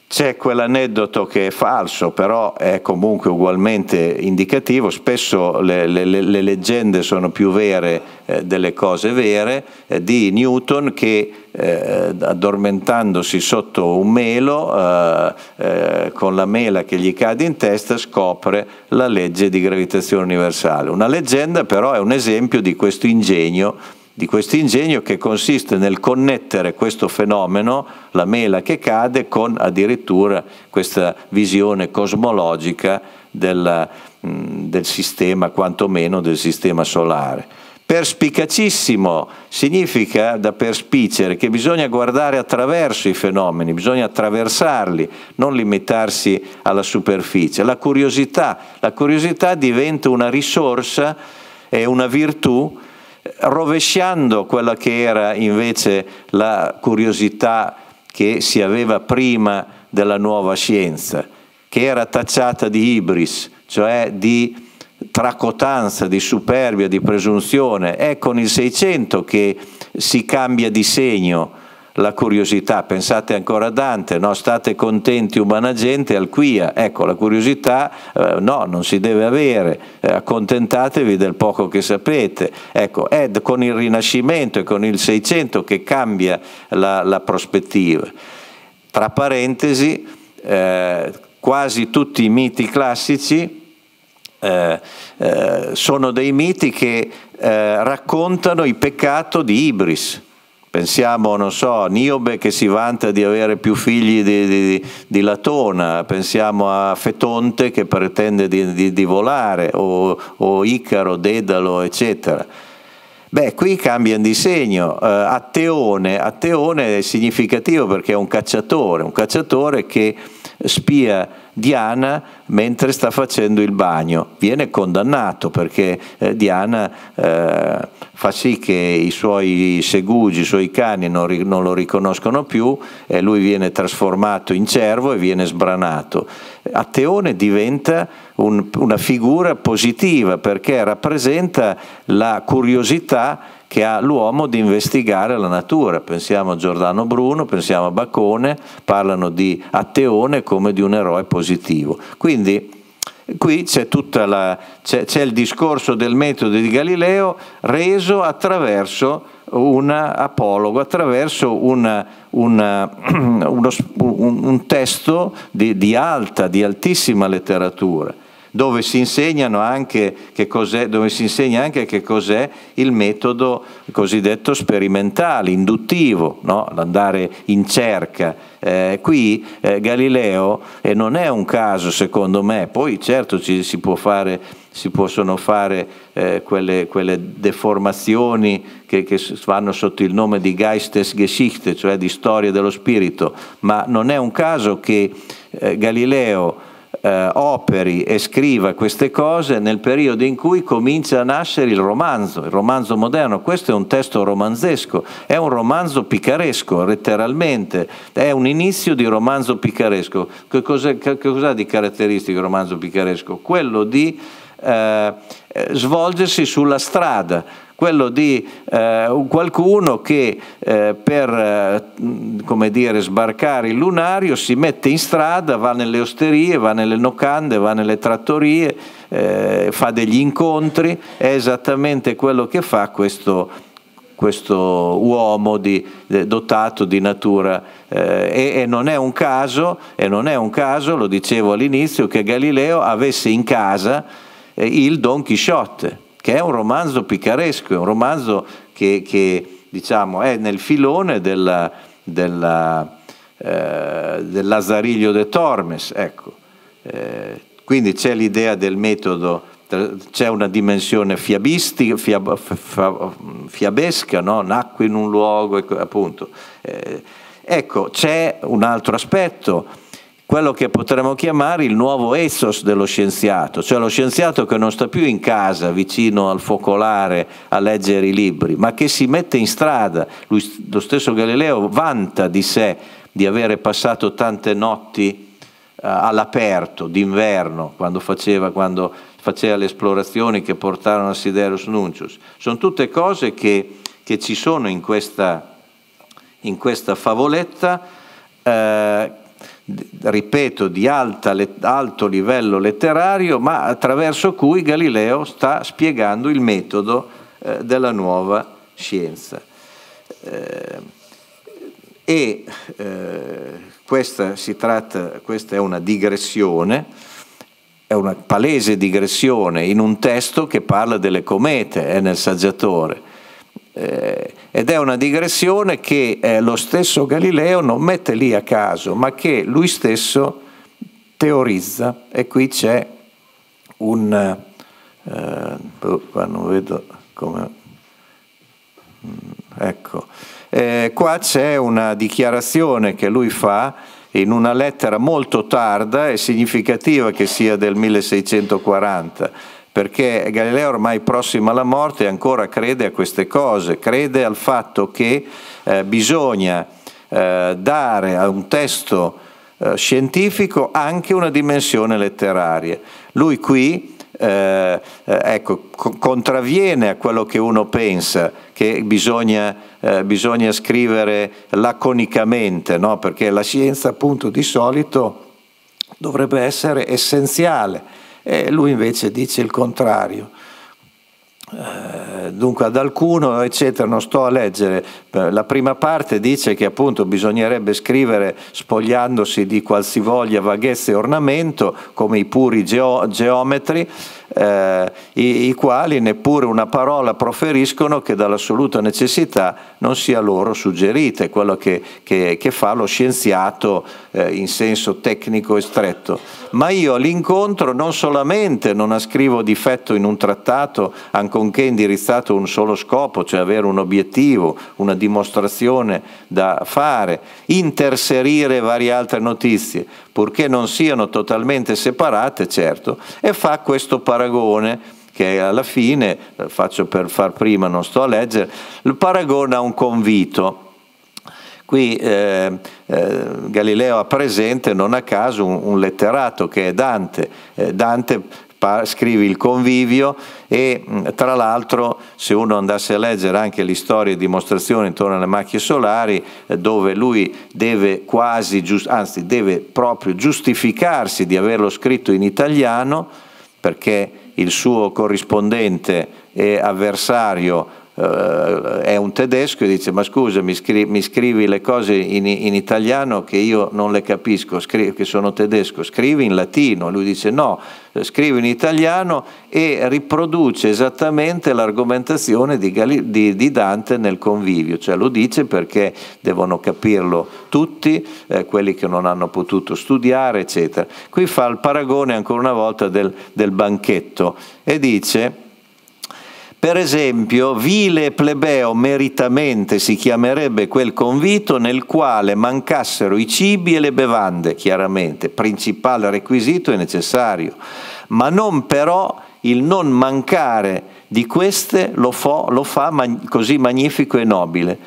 C'è quell'aneddoto che è falso, però è comunque ugualmente indicativo. Spesso le, le, le leggende sono più vere eh, delle cose vere, eh, di Newton che eh, addormentandosi sotto un melo, eh, eh, con la mela che gli cade in testa, scopre la legge di gravitazione universale. Una leggenda però è un esempio di questo ingegno di questo ingegno che consiste nel connettere questo fenomeno, la mela che cade, con addirittura questa visione cosmologica del, mm, del sistema, quantomeno del sistema solare. Perspicacissimo significa da perspicere che bisogna guardare attraverso i fenomeni, bisogna attraversarli, non limitarsi alla superficie. La curiosità, la curiosità diventa una risorsa, è una virtù rovesciando quella che era invece la curiosità che si aveva prima della nuova scienza, che era tacciata di ibris, cioè di tracotanza, di superbia, di presunzione. È con il Seicento che si cambia di segno la curiosità. Pensate ancora a Dante, no? state contenti umana gente, alquia. Ecco, la curiosità eh, no, non si deve avere, eh, accontentatevi del poco che sapete. Ecco, è con il Rinascimento e con il Seicento che cambia la, la prospettiva. Tra parentesi, eh, quasi tutti i miti classici eh, eh, sono dei miti che eh, raccontano il peccato di Ibris Pensiamo, non so, a Niobe che si vanta di avere più figli di, di, di Latona, pensiamo a Fetonte che pretende di, di volare, o, o, Icaro, Dedalo, eccetera. Beh, qui cambiano di segno. Uh, Atteone, Atteone è significativo perché è un cacciatore, un cacciatore che spia Diana mentre sta facendo il bagno. Viene condannato perché eh, Diana eh, fa sì che i suoi segugi, i suoi cani non, ri- non, lo riconoscono più e lui viene trasformato in cervo e viene sbranato. Atteone diventa un, una figura positiva perché rappresenta la curiosità che ha l'uomo di investigare la natura. Pensiamo a Giordano Bruno, pensiamo a Bacone, parlano di Atteone come di un eroe positivo. Quindi qui c'è, la, c'è, c'è il discorso del metodo di Galileo reso attraverso un apologo attraverso una, una, uno, un, un, testo di, di alta, di altissima letteratura dove si, dove si, insegna anche che cos'è il metodo cosiddetto sperimentale, induttivo, no? l'andare in cerca. Eh, qui eh, Galileo, e non è un caso secondo me, poi certo ci, si, fare, si, possono fare eh, quelle, quelle, deformazioni che, che vanno sotto il nome di Geistesgeschichte, cioè di storia dello spirito, ma non è un caso che eh, Galileo eh, operi e scriva queste cose nel periodo in cui comincia a nascere il romanzo, il romanzo moderno. Questo è un testo romanzesco, è un romanzo picaresco, letteralmente, è un inizio di romanzo picaresco. Che cosa, che cosa ha di caratteristico il romanzo picaresco? Quello di eh, eh svolgersi sulla strada quello di eh, qualcuno che eh, per eh, come dire, sbarcare il lunario si mette in strada, va nelle osterie, va nelle locande, va nelle trattorie, eh, fa degli incontri, è esattamente quello che fa questo, questo uomo di, dotato di natura eh, e, e, non caso, e, non è un caso, lo dicevo all'inizio, che Galileo avesse in casa eh, il Don Chisciotte che è un romanzo picaresco, è un romanzo che, che diciamo, è nel filone della, della, eh, del Lazzariglio de Tormes. Ecco. Eh, quindi c'è l'idea del metodo, c'è una dimensione fiabistica, fiab, fiabesca, no? nacque in un luogo, ecco, appunto. Eh, ecco, c'è un altro aspetto quello che potremmo chiamare il nuovo essos dello scienziato, cioè lo scienziato che non sta più in casa vicino al focolare a leggere i libri, ma che si mette in strada. Lui, lo stesso Galileo vanta di sé di avere passato tante notti eh, all'aperto d'inverno quando faceva, quando faceva, le esplorazioni che portarono a Siderus Nuncius. Sono tutte cose che, che ci sono in questa, in questa favoletta. Eh, ripeto, di alta, alto livello letterario, ma attraverso cui Galileo sta spiegando il metodo eh, della nuova scienza. Eh, e eh, questa, tratta, questa, è una digressione, è una palese digressione in un testo che parla delle comete, è eh, nel saggiatore eh, ed è una digressione che eh, lo stesso Galileo non mette lì a caso, ma che lui stesso teorizza e qui c'è un... Eh, boh, qua non vedo come... Mm, ecco, eh, qua c'è una dichiarazione che lui fa in una lettera molto tarda e significativa che sia del 1640 perché Galileo ormai prossimo alla morte ancora crede a queste cose, crede al fatto che eh, bisogna eh, dare a un testo eh, scientifico anche una dimensione letteraria. Lui qui eh, eh ecco, contravviene a quello che uno pensa, che bisogna, eh, bisogna scrivere laconicamente, no? perché la scienza appunto di solito dovrebbe essere essenziale e lui invece dice il contrario. Eh, dunque ad alcuno eccetera non sto a leggere eh, la prima parte dice che appunto bisognerebbe scrivere spogliandosi di qualsivoglia vaghezza e ornamento come i puri geo geometri eh, i, i, quali neppure una parola proferiscono che dall'assoluta necessità non sia loro suggerita, è quello che, che, che, fa lo scienziato eh, in senso tecnico e stretto. Ma io all'incontro non solamente non ascrivo difetto in un trattato, ancorché indirizzato a un solo scopo, cioè avere un obiettivo, una dimostrazione da fare, interserire varie altre notizie, purché non siano totalmente separate, certo, e fa questo paragone paragone che alla fine, eh, faccio per far prima, non sto a leggere, il paragone a un convito. Qui eh, eh, Galileo ha presente non a caso un, un letterato che è Dante. Eh, Dante scrive il convivio e mm, tra l'altro se uno andasse a leggere anche le storie di dimostrazioni intorno alle macchie solari eh, dove lui deve quasi, anzi deve proprio giustificarsi di averlo scritto in italiano, perché il suo corrispondente e avversario eh, è un tedesco e dice ma scusa mi, scri- mi scrivi le cose in, in, italiano che io non le capisco, scri- che sono tedesco, scrivi in latino, lui dice no, eh, scrivi in italiano e riproduce esattamente l'argomentazione di, Gali- di, di, Dante nel convivio, cioè lo dice perché devono capirlo tutti, eh, quelli che non hanno potuto studiare, eccetera. Qui fa il paragone ancora una volta del, del banchetto e dice per esempio, vile e plebeo meritamente si chiamerebbe quel convito nel quale mancassero i cibi e le bevande, chiaramente, principale requisito e necessario, ma non però il non mancare di queste lo fa, lo fa così magnifico e nobile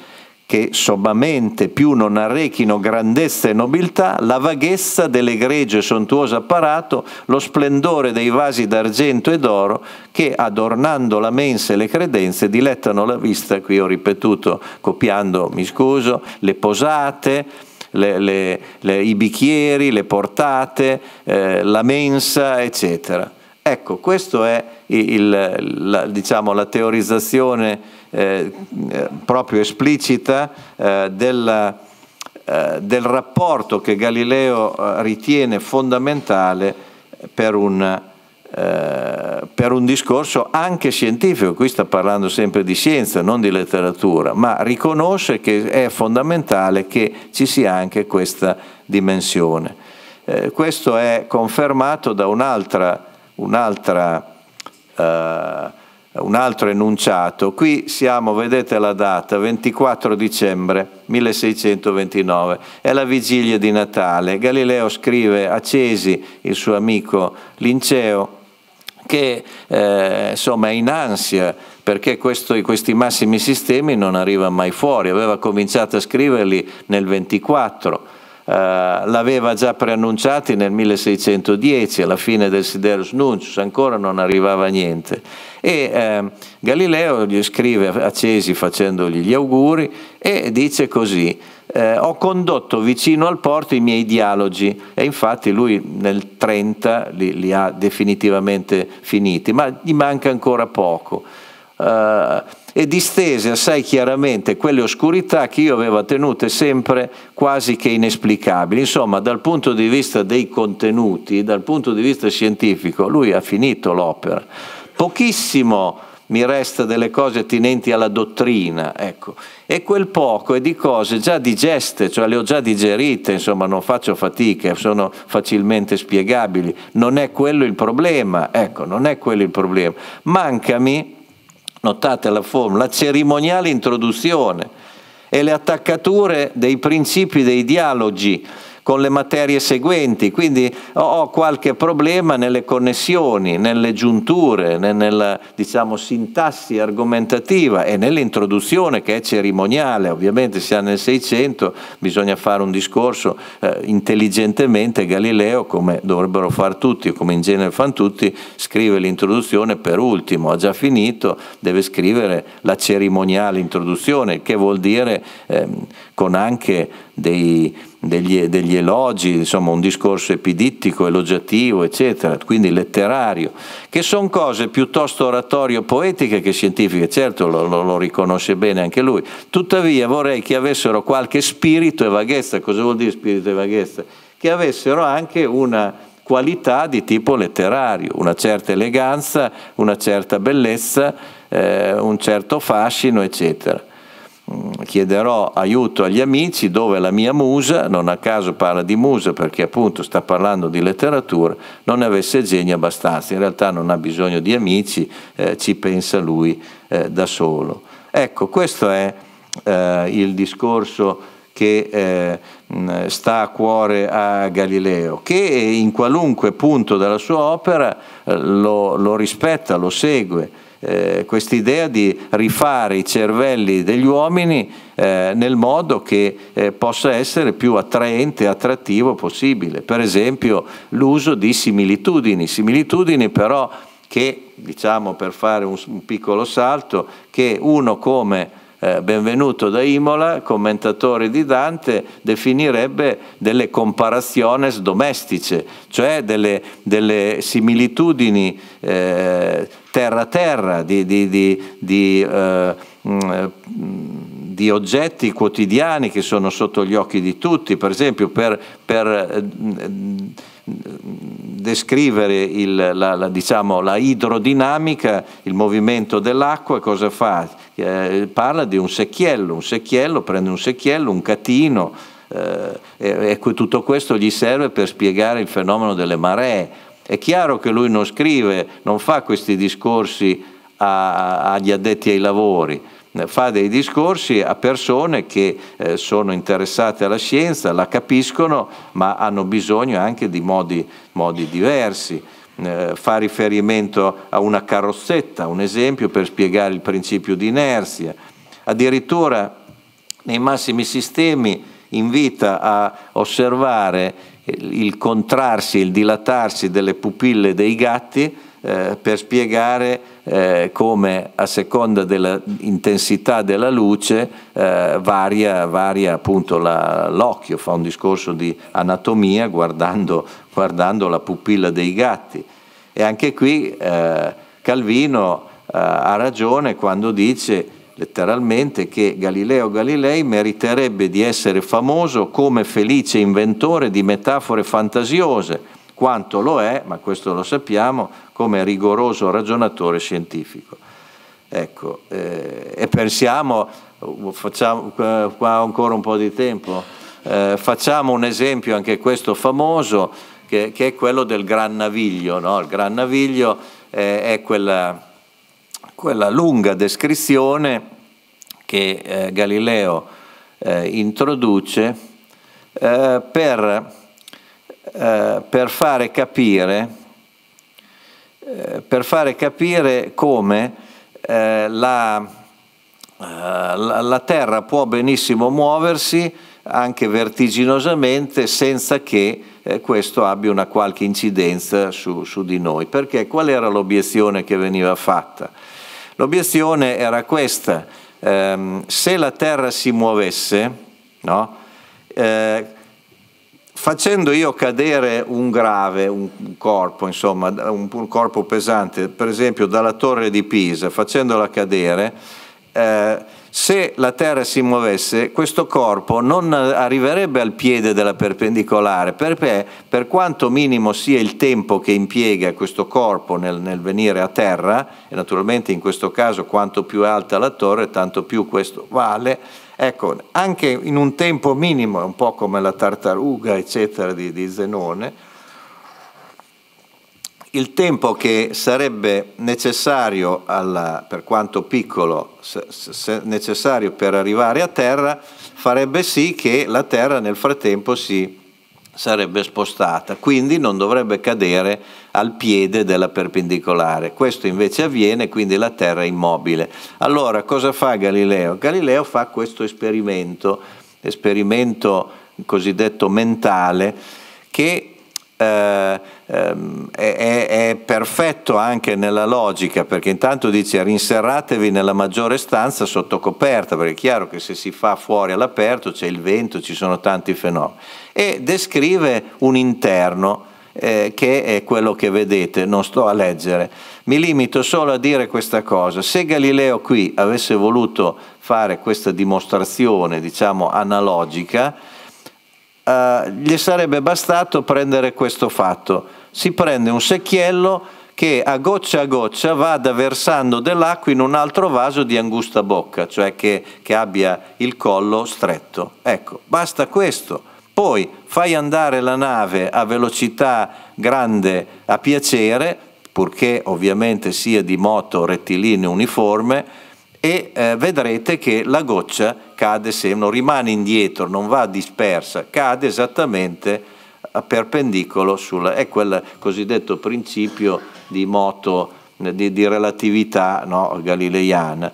che sommamente più non arrechino grandezza e nobiltà, la vaghezza dell'egregio e sontuoso apparato, lo splendore dei vasi d'argento e d'oro che adornando la mensa e le credenze dilettano la vista, qui ho ripetuto, copiando, mi scuso, le posate, le, le, le, i bicchieri, le portate, eh, la mensa, eccetera. Ecco, questa è il, la, diciamo, la teorizzazione eh, eh, proprio esplicita eh, del, eh, del, rapporto che Galileo ritiene fondamentale per un, per un discorso anche scientifico, qui sta parlando sempre di scienza, non di letteratura, ma riconosce che è fondamentale che ci sia anche questa dimensione. Eh, questo è confermato da un'altra, un eh, un altro enunciato. Qui siamo, vedete la data, 24 dicembre 1629, è la vigilia di Natale. Galileo scrive a Cesi, il suo amico Linceo, che eh, insomma, è in ansia perché questo, questi massimi sistemi non arrivano mai fuori, aveva cominciato a scriverli nel 24 eh, l'aveva già preannunciati nel 1610, alla fine del Siderus Nuncius, ancora non arrivava niente. E eh, Galileo gli scrive a Cesi facendogli gli auguri e dice così, eh, ho condotto vicino al porto i miei dialoghi e infatti lui nel 30 li, li ha definitivamente finiti, ma gli manca ancora poco eh, e distese assai chiaramente quelle oscurità che io avevo tenute sempre quasi che inesplicabili. Insomma, dal punto di vista dei contenuti, dal punto di vista scientifico, lui ha finito l'opera. Pochissimo mi resta delle cose attinenti alla dottrina, ecco. E quel poco è di cose già digeste, cioè le ho già digerite, insomma, non faccio fatica, sono facilmente spiegabili. Non è quello il problema, ecco, non è quello il problema. Mancami notate la forma, la cerimoniale introduzione e le attaccature dei principi dei dialoghi con le materie seguenti, quindi ho qualche problema nelle connessioni, nelle giunture, nella diciamo, sintassi argomentativa e nell'introduzione che è cerimoniale, ovviamente siamo nel 600, bisogna fare un discorso eh, intelligentemente, Galileo come dovrebbero fare tutti, o come in genere fanno tutti, scrive l'introduzione per ultimo, ha già finito, deve scrivere la cerimoniale introduzione, che vuol dire... Ehm, con anche dei, degli, degli, elogi, insomma un discorso epidittico, elogiativo, eccetera, quindi letterario, che sono cose piuttosto oratorio-poetiche che scientifiche, certo lo, lo, lo, riconosce bene anche lui, tuttavia vorrei che avessero qualche spirito e vaghezza, cosa vuol dire spirito e vaghezza? Che avessero anche una qualità di tipo letterario, una certa eleganza, una certa bellezza, eh, un certo fascino, eccetera. Mm, chiederò aiuto agli amici dove la mia musa, non a caso parla di musa perché appunto sta parlando di letteratura, non ne avesse genio abbastanza, in realtà non ha bisogno di amici, eh, ci pensa lui eh, da solo. Ecco, questo è eh, il discorso che eh, mm, sta a cuore a Galileo, che in qualunque punto della sua opera eh, lo, lo rispetta, lo segue eh, quest'idea di rifare i cervelli degli uomini eh, nel modo che eh, possa essere più attraente e attrattivo possibile. Per esempio l'uso di similitudini, similitudini però che, diciamo per fare un, un piccolo salto, che uno come eh, benvenuto da Imola, commentatore di Dante, definirebbe delle comparaciones domestiche, cioè delle, delle similitudini eh, terra terra, di, di, di, di eh, mm, eh, di oggetti quotidiani che sono sotto gli occhi di tutti, per esempio per, per eh, descrivere il, la, la, diciamo, la, idrodinamica, il movimento dell'acqua, cosa fa? Eh, parla di un secchiello, un secchiello prende un secchiello, un catino, eh, e, e tutto questo gli serve per spiegare il fenomeno delle maree. È chiaro che lui non scrive, non fa questi discorsi a, a, agli addetti ai lavori, eh, fa dei discorsi a persone che eh, sono interessate alla scienza, la capiscono, ma hanno bisogno anche di modi, modi diversi. Eh, fa riferimento a una carrozzetta, un esempio per spiegare il principio di inerzia. Addirittura nei massimi sistemi invita a osservare il contrarsi, il dilatarsi delle pupille dei gatti eh, per spiegare eh, come a seconda dell'intensità della luce eh, varia, varia, appunto l'occhio, fa un discorso di anatomia guardando, guardando, la pupilla dei gatti. E anche qui eh, Calvino eh, ha ragione quando dice letteralmente che Galileo Galilei meriterebbe di essere famoso come felice inventore di metafore fantasiose quanto lo è, ma questo lo sappiamo, come rigoroso ragionatore scientifico. Ecco, eh, e pensiamo, facciamo eh, qua ancora un po' di tempo, eh, facciamo un esempio anche questo famoso, che, che è quello del Gran Naviglio. No? Il Gran Naviglio eh, è quella, quella, lunga descrizione che eh, Galileo eh, introduce per eh, per, fare capire, eh, per fare capire come eh, la, eh, la, la, Terra può benissimo muoversi anche vertiginosamente senza che questo abbia una qualche incidenza su, su di noi. Perché qual era l'obiezione che veniva fatta? L'obiezione era questa, ehm, se la Terra si muovesse, no? eh, facendo io cadere un grave, un corpo, insomma, un, un corpo pesante, per esempio dalla torre di Pisa, facendola cadere, eh, se la Terra si muovesse, questo corpo non arriverebbe al piede della perpendicolare, perché per quanto minimo sia il tempo che impiega questo corpo nel, nel venire a Terra, e naturalmente in questo caso quanto più è alta la torre, tanto più questo vale, Ecco, anche in un tempo minimo, un po' come la tartaruga, eccetera, di, di Zenone, il tempo che sarebbe necessario, alla, per quanto piccolo, se, se necessario per arrivare a terra, farebbe sì che la terra nel frattempo si sarebbe spostata, quindi non dovrebbe cadere al piede della perpendicolare. Questo invece avviene, quindi la Terra è immobile. Allora cosa fa Galileo? Galileo fa questo esperimento, esperimento cosiddetto mentale, che eh, ehm, è, è, perfetto anche nella logica, perché intanto dice rinserratevi nella maggiore stanza sotto coperta, perché è chiaro che se si fa fuori all'aperto c'è il vento, ci sono tanti fenomeni. E descrive un interno. Eh, che è quello che vedete, non sto a leggere. Mi limito solo a dire questa cosa. Se Galileo qui avesse voluto fare questa dimostrazione, diciamo, analogica, eh, gli sarebbe bastato prendere questo fatto si prende un secchiello che a goccia a goccia vada versando dell'acqua in un altro vaso di angusta bocca, cioè che, che abbia il collo stretto. Ecco, basta questo. Poi fai andare la nave a velocità grande a piacere, purché ovviamente sia di moto rettilineo uniforme, e eh, vedrete che la goccia cade se non rimane indietro, non va dispersa, cade esattamente perpendicolo sul, è quel cosiddetto principio di moto, di, di relatività no, galileiana.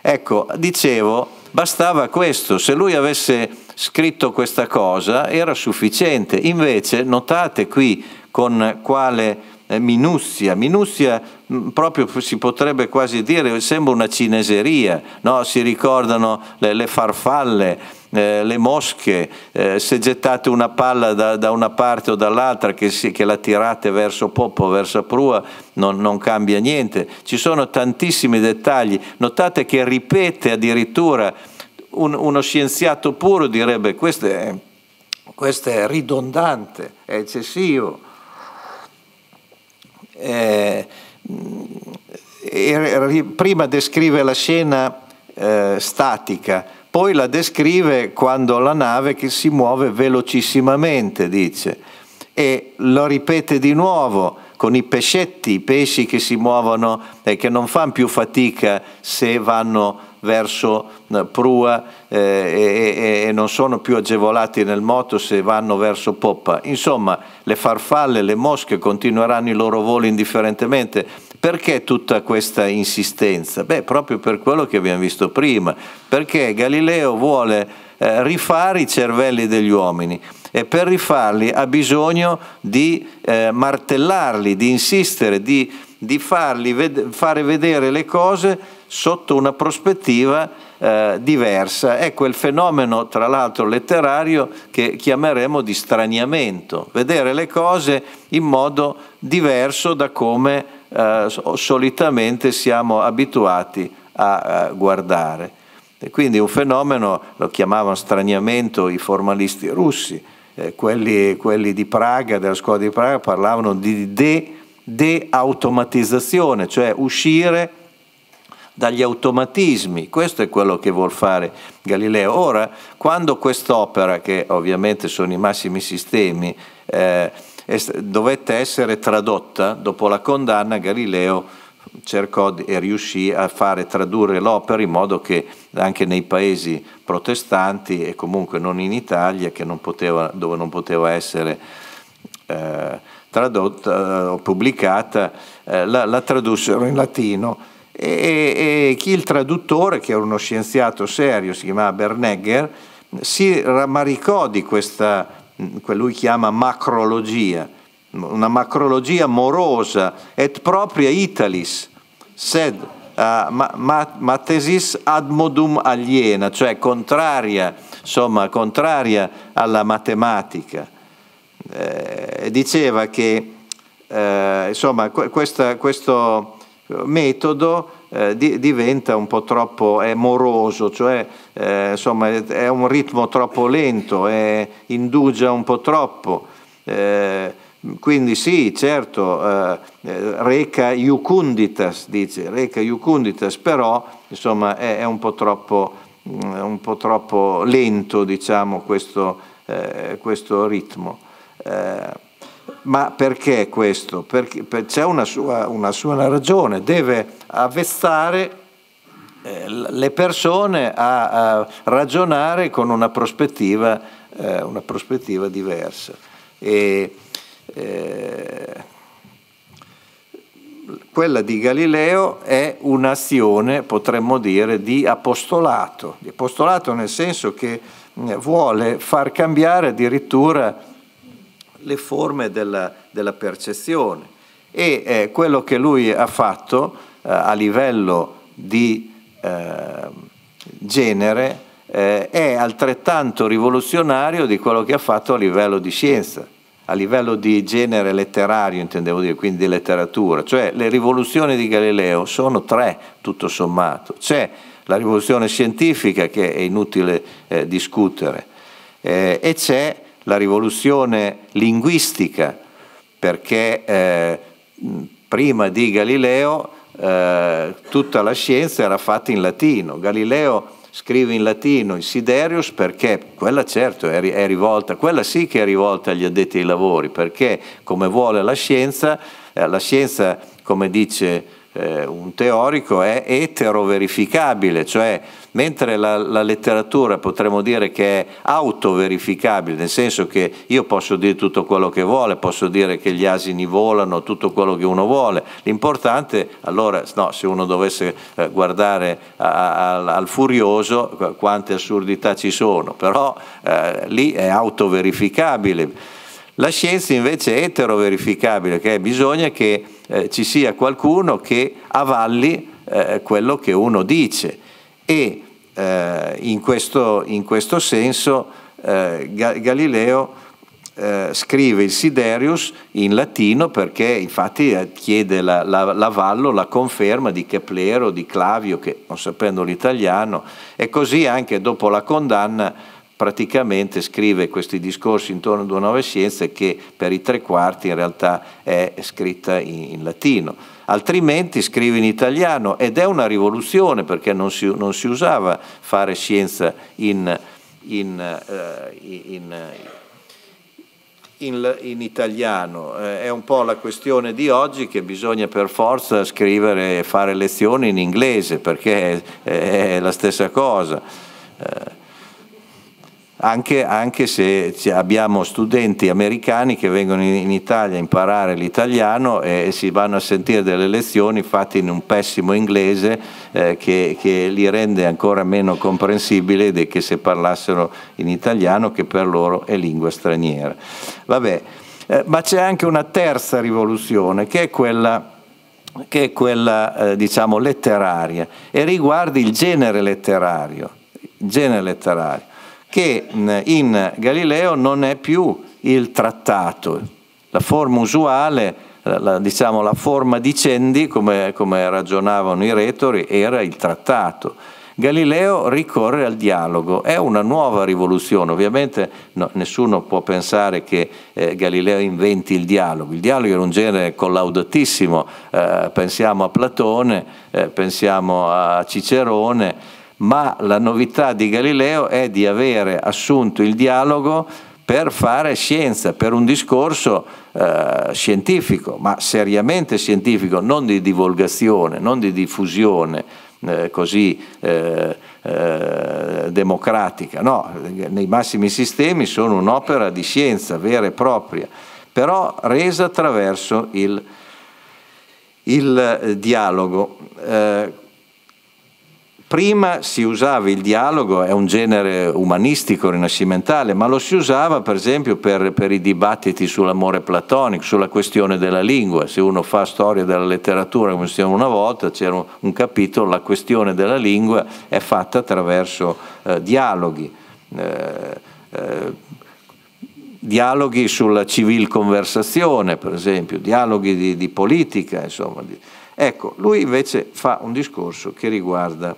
Ecco, dicevo, bastava questo, se lui avesse scritto questa cosa era sufficiente, invece notate qui con quale eh, minuzia, minuzia mm, proprio si potrebbe quasi dire, sembra una cineseria, no? si ricordano le, le farfalle, eh, le mosche, eh, se gettate una palla da, da una parte o dall'altra, che, si, che, la tirate verso poppo, verso prua, non, non cambia niente. Ci sono tantissimi dettagli. Notate che ripete addirittura un, uno scienziato puro direbbe questo è, questo è ridondante, è eccessivo. Eh, mm, prima descrive la scena eh, statica, poi la descrive quando la nave che si muove velocissimamente, dice, e lo ripete di nuovo con i pescetti, i pesci che si muovono e che non fanno più fatica se vanno verso eh, prua eh, e, e, non sono più agevolati nel moto se vanno verso poppa. Insomma, le farfalle, le mosche continueranno i loro voli indifferentemente perché tutta questa insistenza? Beh, proprio per quello che abbiamo visto prima, perché Galileo vuole eh, rifare i cervelli degli uomini e per rifarli ha bisogno di eh, martellarli, di insistere, di, di farli ved- fare vedere le cose sotto una prospettiva eh, diversa. Ecco il fenomeno, tra l'altro, letterario che chiameremo di straniamento, vedere le cose in modo diverso da come eh, solitamente siamo abituati a, a eh, guardare. E quindi un fenomeno, lo chiamavano straniamento i formalisti russi, eh, quelli, quelli, di Praga, della scuola di Praga, parlavano di deautomatizzazione, de cioè uscire dagli automatismi. Questo è quello che vuol fare Galileo. Ora, quando quest'opera, che ovviamente sono i massimi sistemi, eh, dovette essere tradotta dopo la condanna, Galileo cercò e riuscì a fare tradurre l'opera in modo che anche nei paesi protestanti e comunque non in Italia, non poteva, dove non poteva essere eh, tradotta eh, o pubblicata, eh, la, la, tradussero in latino. E, e, chi il traduttore, che era uno scienziato serio, si chiamava Bernegger, si rammaricò di questa che lui chiama macrologia, una macrologia morosa, et propria Italis, sed uh, ma, ma, ad modum aliena, cioè contraria, insomma, contraria alla matematica. Eh, diceva che eh, insomma, questa, questo metodo eh, di, diventa un po' troppo è moroso, cioè eh, insomma, è un ritmo troppo lento, è, indugia un po' troppo. Eh, quindi sì, certo, eh, eh, reca iucunditas, dice, reca iucunditas, però insomma è, è un, po troppo, mh, mm, un, po troppo, lento diciamo, questo, questo ritmo. Ma perché questo? Perché c'è una sua, una sua ragione, deve avvezzare eh, le persone a, a ragionare con una prospettiva, eh, una prospettiva diversa. E, eh, quella di Galileo è un'azione, potremmo dire, di apostolato, di apostolato nel senso che eh, vuole far cambiare addirittura le forme della, della percezione e eh, quello che lui ha fatto eh, a livello di eh, genere eh, è altrettanto rivoluzionario di quello che ha fatto a livello di scienza a livello di genere letterario, intendevo dire, quindi di letteratura, cioè le rivoluzioni di Galileo sono tre tutto sommato. C'è la rivoluzione scientifica che è inutile eh, discutere eh, e c'è la rivoluzione linguistica, perché eh, prima di Galileo eh, tutta la scienza era fatta in latino. Galileo scrive in latino il Siderius perché quella certo è, è rivolta, quella sì che è rivolta agli addetti ai lavori, perché come vuole la scienza, eh, la scienza come dice eh, un teorico è etero verificabile, cioè mentre la, la letteratura potremmo dire che è autoverificabile, nel senso che io posso dire tutto quello che vuole, posso dire che gli asini volano, tutto quello che uno vuole, l'importante allora no, se uno dovesse eh, guardare a, a, al furioso quante assurdità ci sono, però eh, lì è autoverificabile. La scienza invece è eteroverificabile, che bisogna che eh, ci sia qualcuno che avalli eh, quello che uno dice e eh, in, questo, in, questo, senso eh, Galileo eh, scrive il Siderius in latino perché infatti eh, chiede l'avallo, la, la, la, conferma di Keplero, di Clavio, che non sapendo l'italiano, e così anche dopo la condanna praticamente scrive questi discorsi intorno a due nuove scienze che per i tre quarti in realtà è scritta in, in latino altrimenti scrive in italiano ed è una rivoluzione perché non si, non si usava fare scienza in, in, eh, in, in, italiano. Eh, è un po' la questione di oggi che bisogna per forza scrivere e fare lezioni in inglese perché è, è la stessa cosa. Eh, anche, anche se abbiamo studenti americani che vengono in Italia a imparare l'italiano e si vanno a sentire delle lezioni fatte in un pessimo inglese eh, che, che, li rende ancora meno comprensibili di che se parlassero in italiano che per loro è lingua straniera. Vabbè, eh, ma c'è anche una terza rivoluzione che è quella che è quella eh, diciamo letteraria e riguarda il genere letterario, il genere letterario che in Galileo non è più il trattato, la forma usuale, la, diciamo, la forma dicendi, come, come ragionavano i retori, era il trattato. Galileo ricorre al dialogo, è una nuova rivoluzione, ovviamente no, nessuno può pensare che eh, Galileo inventi il dialogo, il dialogo era un genere collaudatissimo, eh, pensiamo a Platone, eh, pensiamo a Cicerone, ma la novità di Galileo è di avere assunto il dialogo per fare scienza, per un discorso eh, scientifico, ma seriamente scientifico, non di divulgazione, non di diffusione eh, così eh, eh democratica. No, nei massimi sistemi sono un'opera di scienza vera e propria, però resa attraverso il, il eh, dialogo eh, Prima si usava il dialogo, è un genere umanistico, rinascimentale, ma lo si usava per esempio per, per i dibattiti sull'amore platonico, sulla questione della lingua. Se uno fa storia della letteratura, come stiamo una volta, c'era un capitolo, la questione della lingua è fatta attraverso eh, dialoghi. Eh, eh, dialoghi sulla civil conversazione, per esempio, dialoghi di, di politica, insomma. Ecco, lui invece fa un discorso che riguarda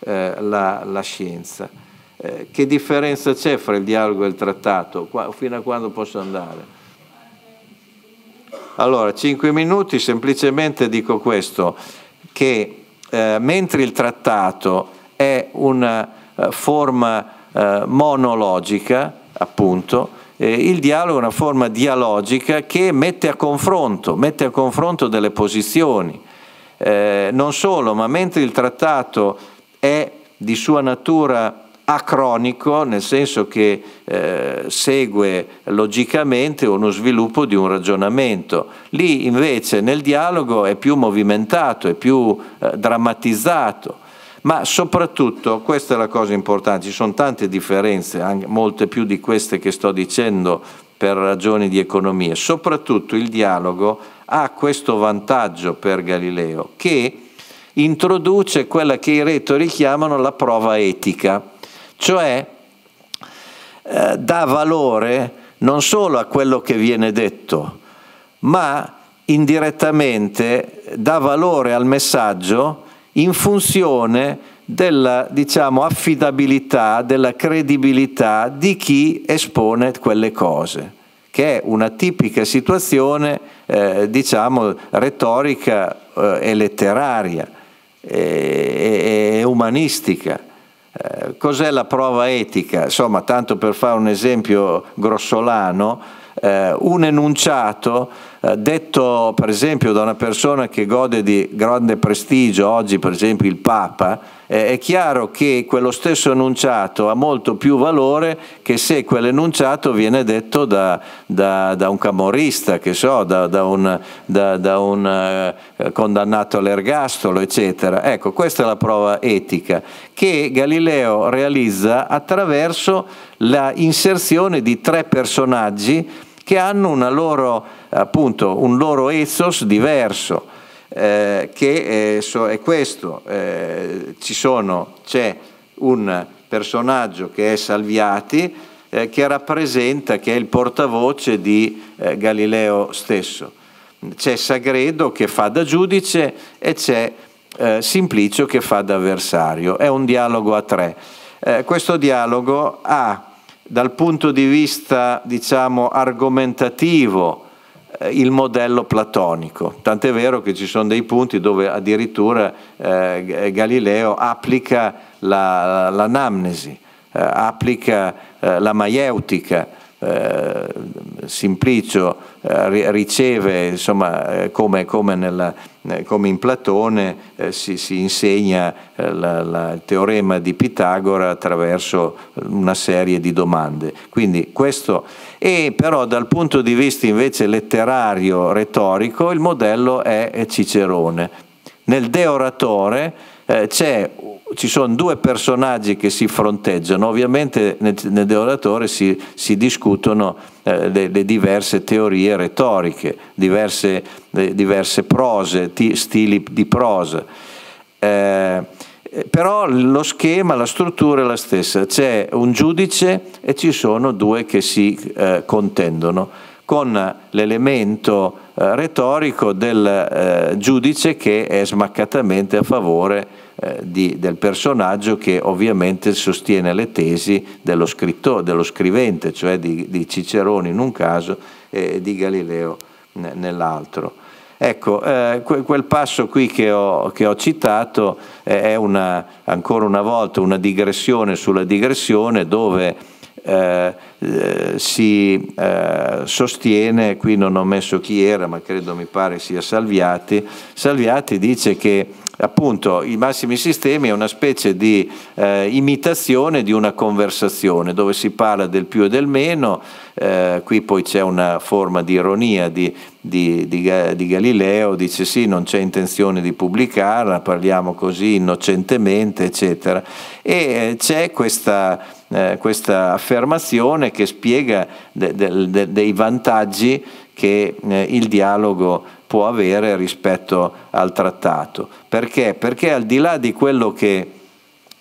eh, la, la, scienza. Eh, che differenza c'è fra il dialogo e il trattato? Qua, fino a quando posso andare? Allora, cinque minuti, semplicemente dico questo, che eh, mentre il trattato è una uh, forma uh, monologica, appunto, eh, il dialogo è una forma dialogica che mette a confronto, mette a confronto delle posizioni. Eh, non solo, ma mentre il trattato è di sua natura acronico, nel senso che eh, segue logicamente uno sviluppo di un ragionamento. Lì invece nel dialogo è più movimentato, è più eh, drammatizzato, ma soprattutto, questa è la cosa importante, ci sono tante differenze, anche, molte più di queste che sto dicendo per ragioni di economia, soprattutto il dialogo ha questo vantaggio per Galileo che introduce quella che i retori chiamano la prova etica, cioè eh, dà valore non solo a quello che viene detto, ma indirettamente dà valore al messaggio in funzione della diciamo, affidabilità, della credibilità di chi espone quelle cose, che è una tipica situazione eh, diciamo, retorica eh, e letteraria e, e umanistica. Eh, cos'è la prova etica? Insomma, tanto per fare un esempio grossolano, eh, un enunciato eh, detto per esempio da una persona che gode di grande prestigio, oggi per esempio il Papa, eh, è chiaro che quello stesso enunciato ha molto più valore che se quell'enunciato viene detto da, da, da, un camorrista, che so, da, da un, un eh, condannato all'ergastolo, eccetera. Ecco, questa è la prova etica che Galileo realizza attraverso la inserzione di tre personaggi che hanno loro, appunto, un loro ethos diverso eh, che eh, è questo, eh, sono, c'è un personaggio che è Salviati eh, che rappresenta, che è il portavoce di eh, Galileo stesso. C'è Sagredo che fa da giudice e c'è Simplicio che fa da avversario. È un dialogo a tre. questo dialogo ha dal punto di vista diciamo, argomentativo eh, il modello platonico, tant'è vero che ci sono dei punti dove addirittura eh, Galileo applica l'anamnesi, eh, applica eh, la maieutica, eh, Simplicio eh, riceve, insomma, eh, come, come, nella, eh, come, in Platone eh, si, si, insegna eh, la, la, il teorema di Pitagora attraverso una serie di domande. Quindi questo, e però dal punto di vista invece letterario, retorico, il modello è Cicerone. Nel De Oratore eh, ci sono due personaggi che si fronteggiano, ovviamente nel, nel Deoratore si, si discutono eh, le, le, diverse teorie retoriche, diverse, le, diverse prose, ti, stili di prosa. Eh, però lo schema, la struttura è la stessa, c'è un giudice e ci sono due che si eh, contendono con l'elemento eh, retorico del eh, giudice che è smaccatamente a favore eh, di, del personaggio che ovviamente sostiene le tesi dello, scritto, dello scrivente, cioè di, di, Cicerone in un caso e di Galileo nell'altro. Ecco, eh, quel passo qui che ho, che ho citato è una, ancora una volta una digressione sulla digressione dove eh, si eh, sostiene, qui non ho messo chi era, ma credo mi pare sia Salviati, Salviati dice che appunto i massimi sistemi è una specie di eh, imitazione di una conversazione dove si parla del più e del meno, eh, qui poi c'è una forma di ironia di, di, di, di Galileo, dice sì non c'è intenzione di pubblicarla, parliamo così innocentemente eccetera e eh, c'è questa eh, questa affermazione che spiega de, de, de, dei vantaggi che eh, il dialogo può avere rispetto al trattato. Perché? Perché al di là di quello che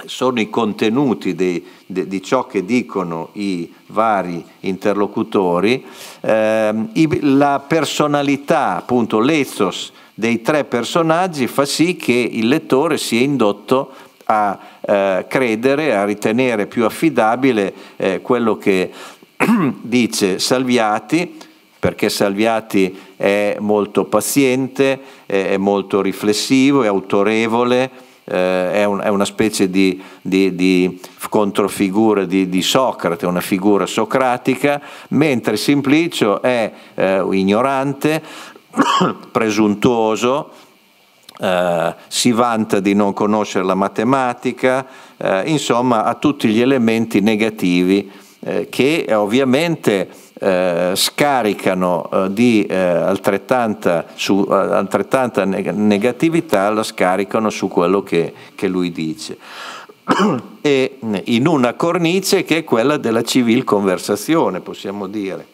sono i contenuti di, di, di, ciò che dicono i vari interlocutori, ehm, la personalità, appunto l'ethos dei tre personaggi fa sì che il lettore sia indotto a a eh, credere, a ritenere più affidabile eh, quello che dice Salviati, perché Salviati è molto paziente, è molto riflessivo, è autorevole, eh, è, un, è una specie di, di, di controfigura di, di, Socrate, una figura socratica, mentre Simplicio è eh, ignorante, presuntuoso, eh, si vanta di non conoscere la matematica, eh, insomma ha tutti gli elementi negativi eh, che eh, ovviamente eh, scaricano di altrettanta, su, altrettanta, negatività, la scaricano su quello che, che lui dice. e in una cornice che è quella della civil conversazione, possiamo dire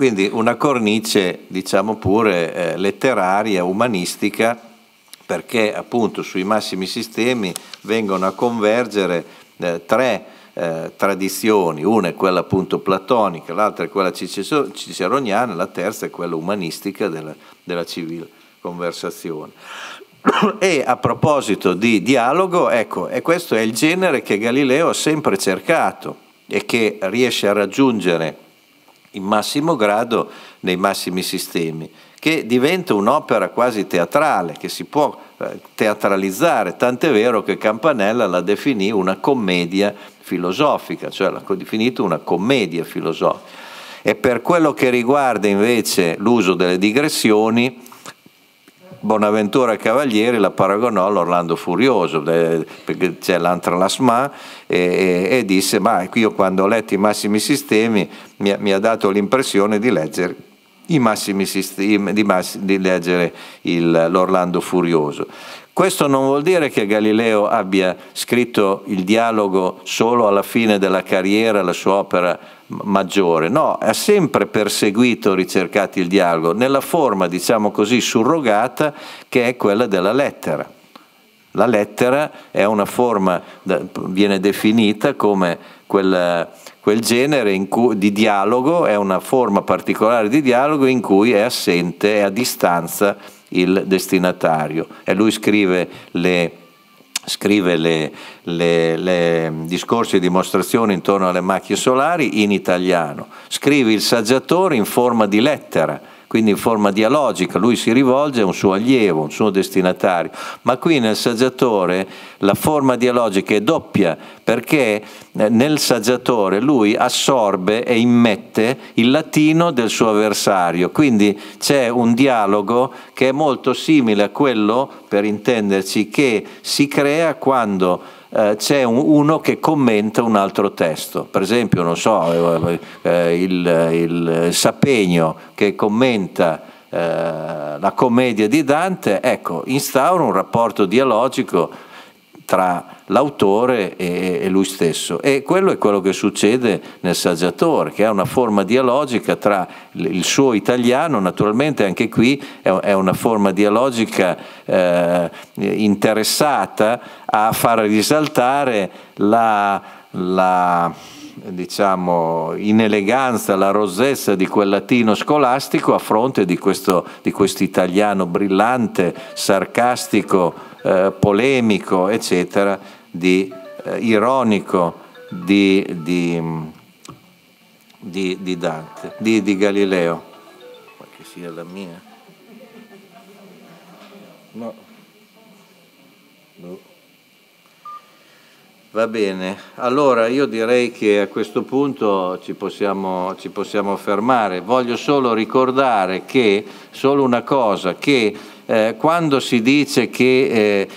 quindi una cornice, diciamo pure, eh, letteraria, umanistica, perché appunto sui massimi sistemi vengono a convergere eh, tre eh, tradizioni, una è quella appunto platonica, l'altra è quella ciceroniana, la terza è quella umanistica della, della civile conversazione. E a proposito di dialogo, ecco, e questo è il genere che Galileo ha sempre cercato e che riesce a raggiungere in massimo grado nei massimi sistemi, che diventa un'opera quasi teatrale, che si può eh, teatralizzare, tant'è vero che Campanella la definì una commedia filosofica, cioè l'ha definita una commedia filosofica. E per quello che riguarda invece l'uso delle digressioni, Bonaventura Cavalieri la paragonò all'Orlando Furioso, eh, perché c'è l'Antralasma, e, e, e, disse, ma io quando ho letto i massimi sistemi mi, mi ha dato l'impressione di leggere i massimi sistemi, di, mass, di leggere il, l'Orlando Furioso. Questo non vuol dire che Galileo abbia scritto il dialogo solo alla fine della carriera, la sua opera maggiore, no, ha sempre perseguito, ricercato il dialogo nella forma, diciamo così, surrogata che è quella della lettera. La lettera è una forma, viene definita come quel, quel genere cui, di dialogo, è una forma particolare di dialogo in cui è assente, è a distanza il destinatario e lui scrive le scrive le, le, le discorsi e dimostrazioni intorno alle macchie solari in italiano, scrive il saggiatore in forma di lettera quindi in forma dialogica, lui si rivolge a un suo allievo, un suo destinatario, ma qui nel saggiatore la forma dialogica è doppia perché eh, nel saggiatore lui assorbe e immette il latino del suo avversario, quindi c'è un dialogo che è molto simile a quello, per intenderci, che si crea quando eh, c'è un, uno che commenta un altro testo, per esempio, non so, eh, eh, il, il, Sapegno che commenta eh, la commedia di Dante, ecco, instaura un rapporto dialogico tra l'autore e, lui stesso. E quello è quello che succede nel saggiatore, che è una forma dialogica tra il suo italiano, naturalmente anche qui è, una forma dialogica eh, interessata a far risaltare la, la diciamo, ineleganza, la rosezza di quel latino scolastico a fronte di questo di italiano brillante, sarcastico, eh, polemico, eccetera, di, eh, ironico di, di, di Dante, di, Galileo. Ma che sia la mia? No. no. Va bene, allora io direi che a questo punto ci possiamo, ci possiamo fermare. Voglio solo ricordare che, solo una cosa, che eh, quando si dice che eh,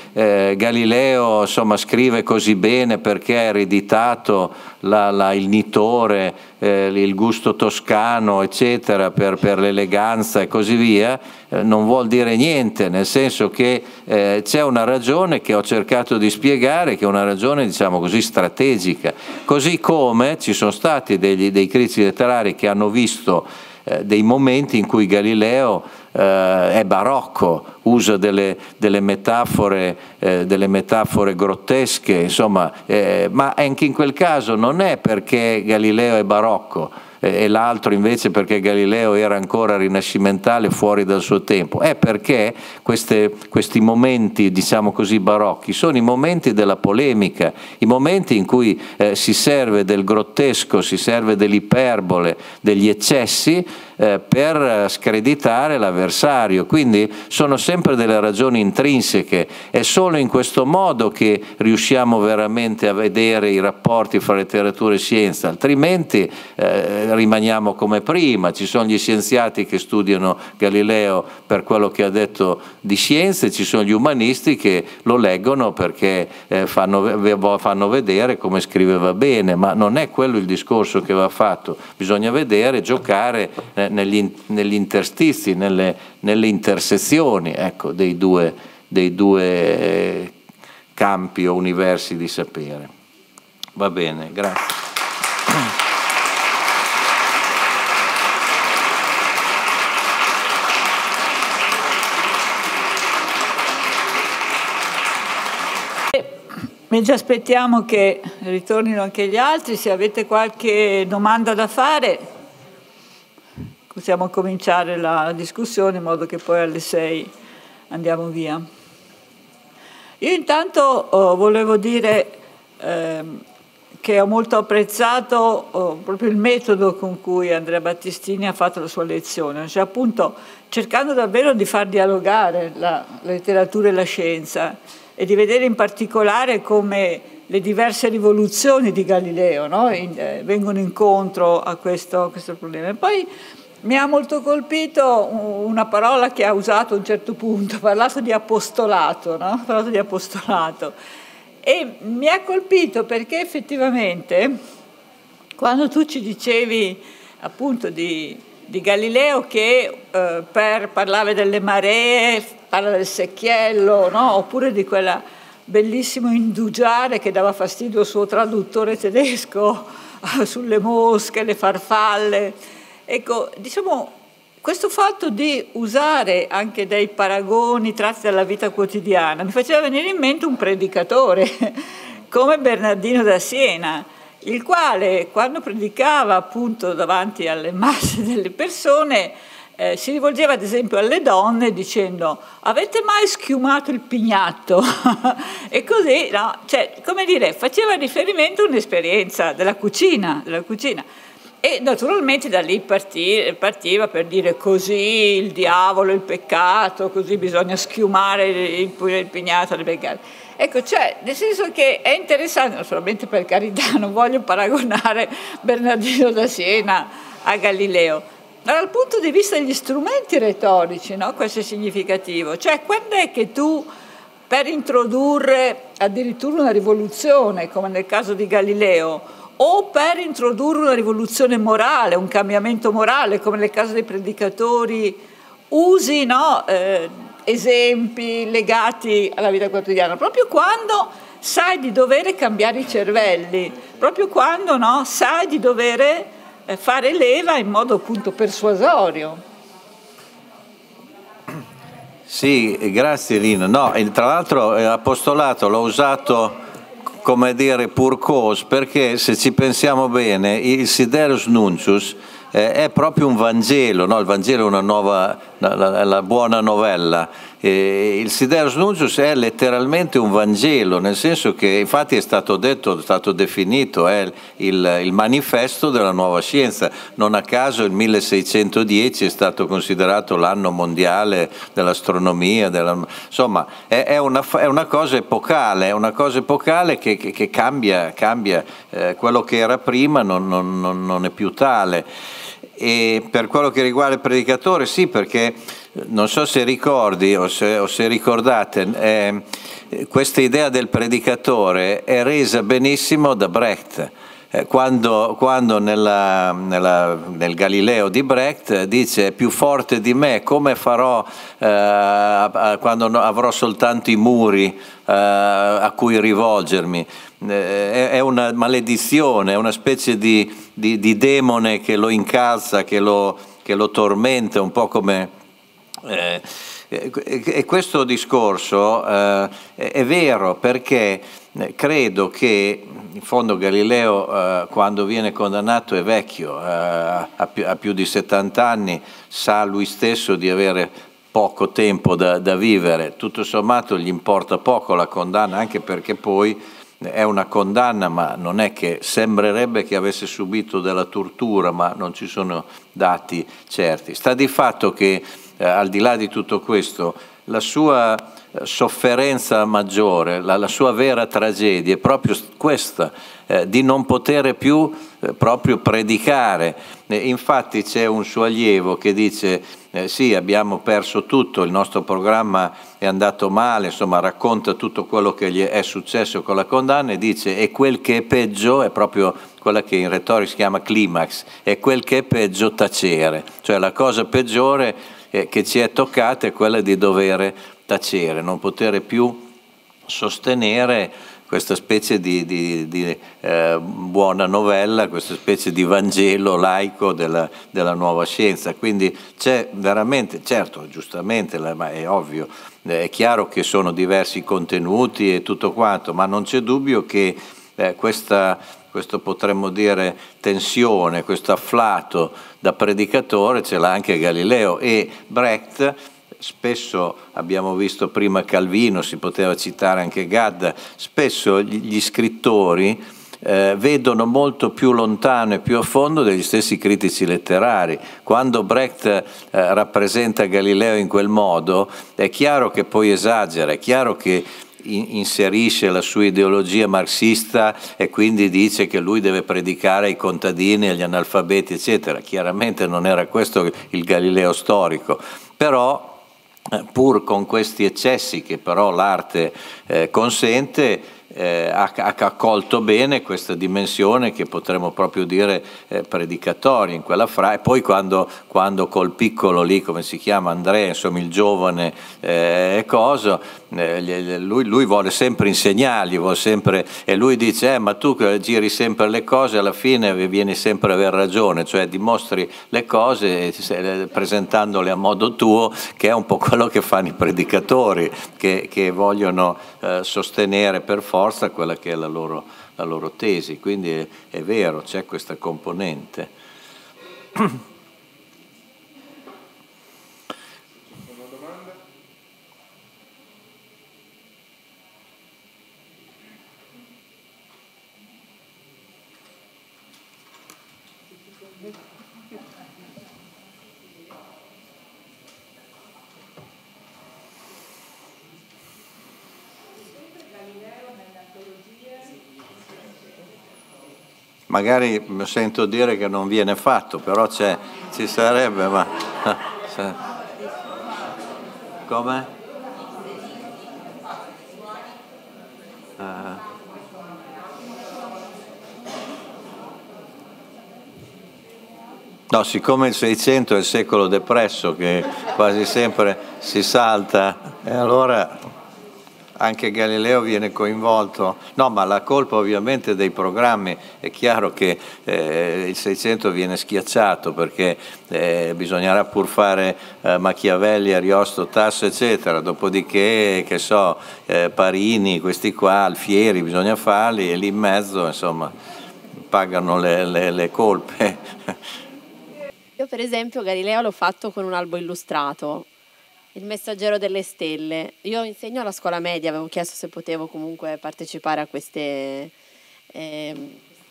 eh, Galileo insomma, scrive così bene perché ha ereditato la, la, il nitore, eh, il gusto toscano, eccetera, per, per l'eleganza e così via, eh, non vuol dire niente, nel senso che eh, c'è una ragione che ho cercato di spiegare, che è una ragione diciamo così strategica, così come ci sono stati degli, dei critici letterari che hanno visto eh, dei momenti in cui Galileo eh, è barocco, usa delle, delle, metafore, eh, delle metafore, grottesche, insomma, eh, ma anche in quel caso non è perché Galileo è barocco eh, e l'altro invece perché Galileo era ancora rinascimentale fuori dal suo tempo, è perché queste, questi momenti, diciamo così, barocchi sono i momenti della polemica, i momenti in cui eh, si serve del grottesco, si serve dell'iperbole, degli eccessi eh, per screditare l'avversario. Quindi sono sempre delle ragioni intrinseche. È solo in questo modo che riusciamo veramente a vedere i rapporti fra letteratura e scienza, altrimenti eh, rimaniamo come prima. Ci sono gli scienziati che studiano Galileo per quello che ha detto di scienze, ci sono gli umanisti che lo leggono perché eh, fanno, fanno vedere come scriveva bene, ma non è quello il discorso che va fatto. Bisogna vedere, giocare. Eh, eh, negli, negli interstizi, nelle, nelle intersezioni ecco, dei due, dei due eh, campi o universi di sapere. Va bene, grazie. Ci aspettiamo che ritornino anche gli altri, se avete qualche domanda da fare possiamo cominciare la discussione in modo che poi alle 6 andiamo via. Io intanto oh, volevo dire eh, che ho molto apprezzato oh, proprio il metodo con cui Andrea Battistini ha fatto la sua lezione, cioè appunto cercando davvero di far dialogare la, letteratura e la scienza e di vedere in particolare come le diverse rivoluzioni di Galileo no? in, eh, vengono incontro a questo, a questo problema. E poi mi ha molto colpito una parola che ha usato a un certo punto, ha parlato di apostolato, no? ha parlato di apostolato. E mi ha colpito perché effettivamente quando tu ci dicevi appunto di, di Galileo che eh, per parlare delle maree, parla del secchiello, no? oppure di quel bellissimo indugiare che dava fastidio al suo traduttore tedesco sulle mosche, le farfalle Ecco, diciamo, questo fatto di usare anche dei paragoni tratti dalla vita quotidiana mi faceva venire in mente un predicatore come Bernardino da Siena, il quale quando predicava appunto davanti alle masse delle persone eh, si rivolgeva ad esempio alle donne dicendo avete mai schiumato il pignatto? e così, no? cioè, come dire, faceva riferimento a un'esperienza della cucina, della cucina. E naturalmente da lì partiva per dire così il diavolo, il peccato, così bisogna schiumare il, il pignato del peccato. Ecco, cioè, nel senso che è interessante, non solamente per carità, non voglio paragonare Bernardino da Siena a Galileo, ma dal punto di vista degli strumenti retorici, no? questo è significativo. Cioè, quando è che tu per introdurre addirittura una rivoluzione, come nel caso di Galileo, o per introdurre una rivoluzione morale, un cambiamento morale, come nel caso dei predicatori, usi no, eh, esempi legati alla vita quotidiana, proprio quando sai di dover cambiare i cervelli, proprio quando no, sai di dover eh, fare leva in modo appunto persuasorio. Sì, grazie Lino. No, tra l'altro l'apostolato eh, l'ho usato come dire, pur cos, perché se ci pensiamo bene, il Siderus Nuncius eh, è proprio un Vangelo, no? il Vangelo è una nuova, la, la, la buona novella, eh, il Siderus Nuncius è letteralmente un Vangelo, nel senso che infatti è stato detto, è stato definito, è eh, il, il manifesto della nuova scienza. Non a caso il 1610 è stato considerato l'anno mondiale dell'astronomia, della, insomma è, è, una, è, una, cosa epocale, è una cosa epocale che, che, che cambia, cambia eh, quello che era prima non, non, non è più tale e per quello che riguarda il predicatore, sì, perché eh, non so se ricordi o se, o se ricordate, eh, questa idea del predicatore è resa benissimo da Brecht. Eh, quando, quando nella, nella, nel Galileo di Brecht eh, dice è più forte di me, come farò eh, quando avrò soltanto i muri a cui rivolgermi? Eh, è una maledizione, è una specie di, di, di demone che lo incalza, che lo, che lo tormenta, un po' come... Eh, e questo discorso eh, è vero perché eh, credo che in fondo Galileo eh, quando viene condannato è vecchio, eh, ha più, ha, più, di 70 anni, sa lui stesso di avere poco tempo da, da vivere, tutto sommato gli importa poco la condanna anche perché poi è una condanna, ma non è che sembrerebbe che avesse subito della tortura, ma non ci sono dati certi. Sta di fatto che, eh, al di là di tutto questo, la sua sofferenza maggiore, la, la, sua vera tragedia è proprio questa, eh, di non poter più eh, proprio predicare. Eh, infatti c'è un suo allievo che dice eh, sì, abbiamo perso tutto, il nostro programma è andato male, insomma racconta tutto quello che gli è successo con la condanna e dice e quel che è peggio è proprio quella che in retorica si chiama climax, è quel che è peggio tacere, cioè la cosa peggiore eh, che ci è toccata è quella di dover tacere, non poter più sostenere questa specie di, di, di eh, buona novella, questa specie di Vangelo laico della, della nuova scienza. Quindi c'è veramente, certo, giustamente, ma è ovvio, eh, è chiaro che sono diversi i contenuti e tutto quanto, ma non c'è dubbio che eh, questa questo potremmo dire tensione, questo afflato da predicatore ce l'ha anche Galileo e Brecht spesso abbiamo visto prima Calvino, si poteva citare anche Gad, spesso gli scrittori eh, vedono molto più lontano e più a fondo degli stessi critici letterari. Quando Brecht eh, rappresenta Galileo in quel modo, è chiaro che poi esagera, è chiaro che inserisce la sua ideologia marxista e quindi dice che lui deve predicare ai contadini, agli analfabeti, eccetera. Chiaramente non era questo il Galileo storico, però eh, pur con questi eccessi che però l'arte eh, consente, eh, ha, ha, accolto bene questa dimensione che potremmo proprio dire eh, predicatoria in quella fra poi quando, quando, col piccolo lì come si chiama Andrea insomma il giovane eh, coso eh, lui, lui, vuole sempre insegnargli, vuole sempre, e lui dice eh, ma tu giri sempre le cose, alla fine vieni sempre a aver ragione, cioè dimostri le cose eh, presentandole a modo tuo, che è un po' quello che fanno i predicatori, che, che vogliono eh, sostenere per forza quella che è la loro, la loro tesi, quindi è, è vero, c'è questa componente. magari sento dire che non viene fatto, però c'è, ci sarebbe, ma... Cioè. Come? Uh. No, siccome il 600 è il secolo depresso che quasi sempre si salta, e eh, allora anche Galileo viene coinvolto, no ma la colpa ovviamente dei programmi, è chiaro che eh, il 600 viene schiacciato perché eh, bisognerà pur fare eh, Machiavelli, Ariosto, Tasso eccetera, dopodiché che so, eh, Parini, questi qua, Alfieri bisogna farli e lì in mezzo insomma pagano le, le, le colpe. Io per esempio Galileo l'ho fatto con un albo illustrato, il messaggero delle stelle. Io insegno alla scuola media, avevo chiesto se potevo comunque partecipare a queste eh,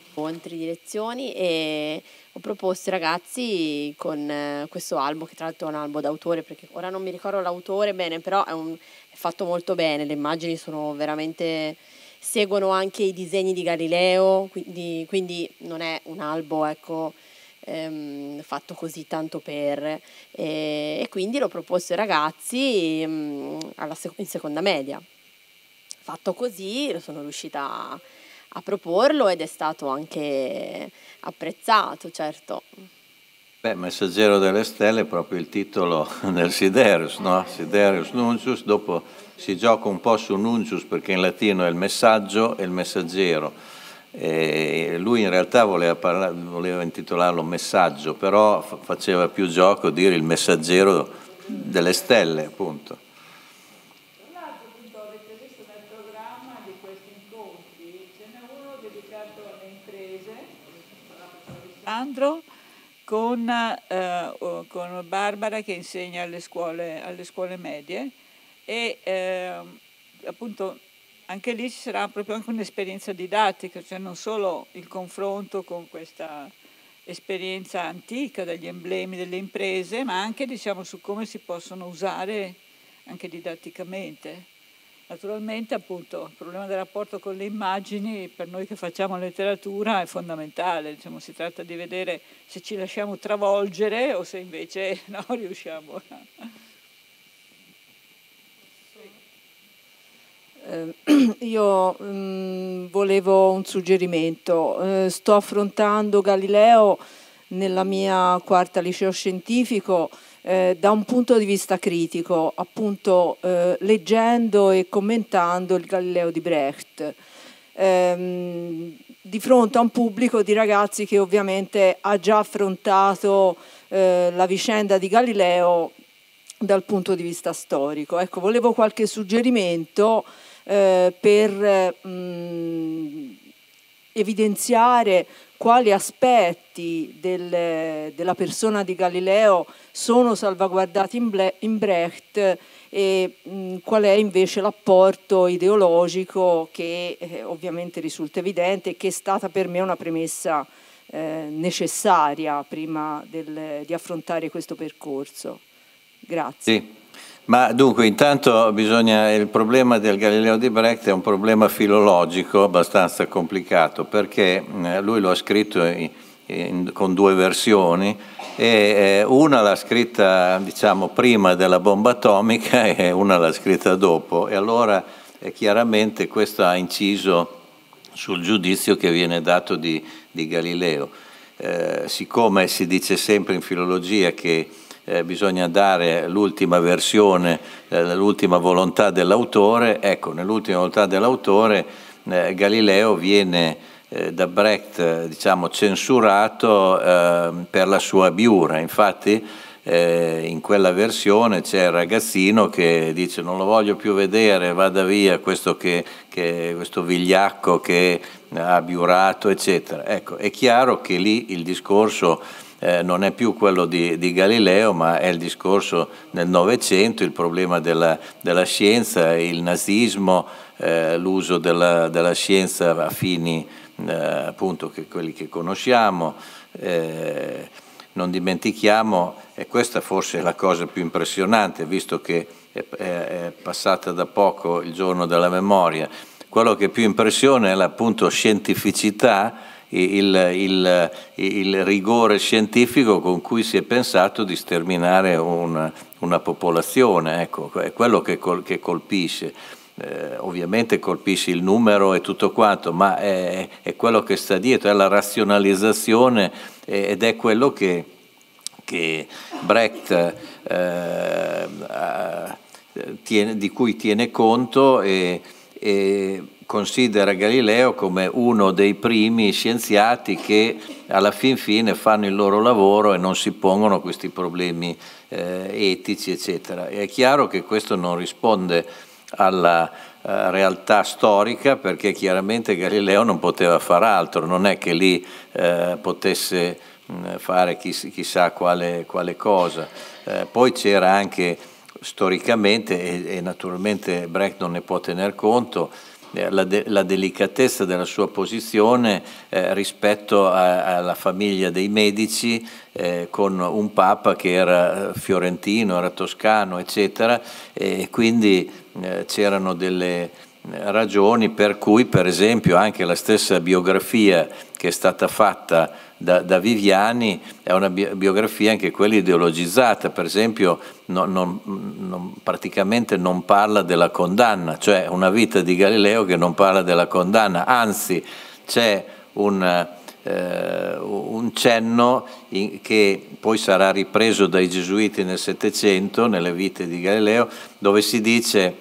incontri di lezioni e ho proposto ai ragazzi con eh, questo albo, che tra l'altro è un albo d'autore, perché ora non mi ricordo l'autore bene, però è, un, è fatto molto bene, le immagini sono veramente seguono anche i disegni di Galileo, quindi, quindi non è un albo, ecco, ehm, fatto così tanto per e, e quindi l'ho proposto ai ragazzi mh, mm, alla, in seconda media. Fatto così sono riuscita a, a proporlo ed è stato anche apprezzato, certo. Beh, Messaggero delle Stelle è proprio il titolo del Siderius, no? Siderius Nuncius, dopo si gioca un po' su Nuncius perché in latino è il messaggio e il messaggero e lui in realtà voleva, parlare, voleva, intitolarlo Messaggio, però faceva più gioco dire il messaggero delle stelle, appunto. Andro con, eh, con Barbara che insegna alle scuole, alle scuole medie e eh, appunto anche lì ci sarà proprio anche un'esperienza didattica, cioè non solo il confronto con questa esperienza antica degli emblemi delle imprese, ma anche diciamo, su come si possono usare anche didatticamente. Naturalmente appunto il problema del rapporto con le immagini per noi che facciamo letteratura è fondamentale, diciamo, si tratta di vedere se ci lasciamo travolgere o se invece no, riusciamo a... Ehm, io mh, mm, volevo un suggerimento. Eh, sto affrontando Galileo nella mia quarta liceo scientifico eh, da un punto di vista critico, appunto eh, leggendo e commentando il Galileo di Brecht. Ehm, di fronte a un pubblico di ragazzi che ovviamente ha già affrontato eh, la vicenda di Galileo dal punto di vista storico. Ecco, volevo qualche suggerimento eh, per mh, mm, evidenziare quali aspetti del, della persona di Galileo sono salvaguardati in, Ble, in Brecht e mh, mm, qual è invece l'apporto ideologico che eh, ovviamente risulta evidente e che è stata per me una premessa eh, necessaria prima del, di affrontare questo percorso. Grazie. Sì. Ma dunque intanto bisogna, il problema del Galileo di Brecht è un problema filologico abbastanza complicato perché eh, lui lo ha scritto in, in, con due versioni e eh, una l'ha scritta diciamo prima della bomba atomica e una l'ha scritta dopo e allora eh, chiaramente questo ha inciso sul giudizio che viene dato di, di Galileo. Eh, siccome si dice sempre in filologia che eh, bisogna dare l'ultima versione, eh, l'ultima volontà dell'autore, ecco, nell'ultima volontà dell'autore eh, Galileo viene eh, da Brecht eh, diciamo, censurato ehm, per la sua biura, infatti eh, in quella versione c'è il ragazzino che dice non lo voglio più vedere, vada via questo, che, che, questo vigliacco che ha biurato, eccetera. Ecco, è chiaro che lì il discorso eh, non è più quello di, di, Galileo, ma è il discorso nel Novecento, il problema della, della scienza, il nazismo, eh, l'uso della, della, scienza a fini eh, appunto che quelli che conosciamo. Eh, non dimentichiamo, e questa forse è la cosa più impressionante, visto che è, è passata da poco il giorno della memoria, quello che più impressiona è la scientificità il, il, il, rigore scientifico con cui si è pensato di sterminare un, una popolazione, ecco, è quello che, col, che colpisce. Eh, ovviamente colpisce il numero e tutto quanto, ma è, è quello che sta dietro, è la razionalizzazione ed è quello che, che Brecht eh, eh, tiene, di cui tiene conto e, e considera Galileo come uno dei primi scienziati che alla fin fine fanno il loro lavoro e non si pongono questi problemi eh, etici, eccetera. è chiaro che questo non risponde alla eh, realtà storica perché chiaramente Galileo non poteva far altro, non è che lì eh, potesse mh, mm, fare chiss chissà quale, quale cosa. Eh, poi c'era anche storicamente e, e naturalmente Brecht non ne può tener conto, eh, la, de- la, delicatezza della sua posizione eh, rispetto a- alla famiglia dei Medici eh, con un papa che era eh, fiorentino, era toscano, eccetera, e quindi eh, c'erano delle eh, ragioni per cui, per esempio, anche la stessa biografia che è stata fatta da, da Viviani è una biografia anche quella ideologizzata, per esempio non, non, non, praticamente non parla della condanna, cioè una vita di Galileo che non parla della condanna, anzi c'è un... Eh, un cenno in, che poi sarà ripreso dai gesuiti nel Settecento, nelle vite di Galileo, dove si dice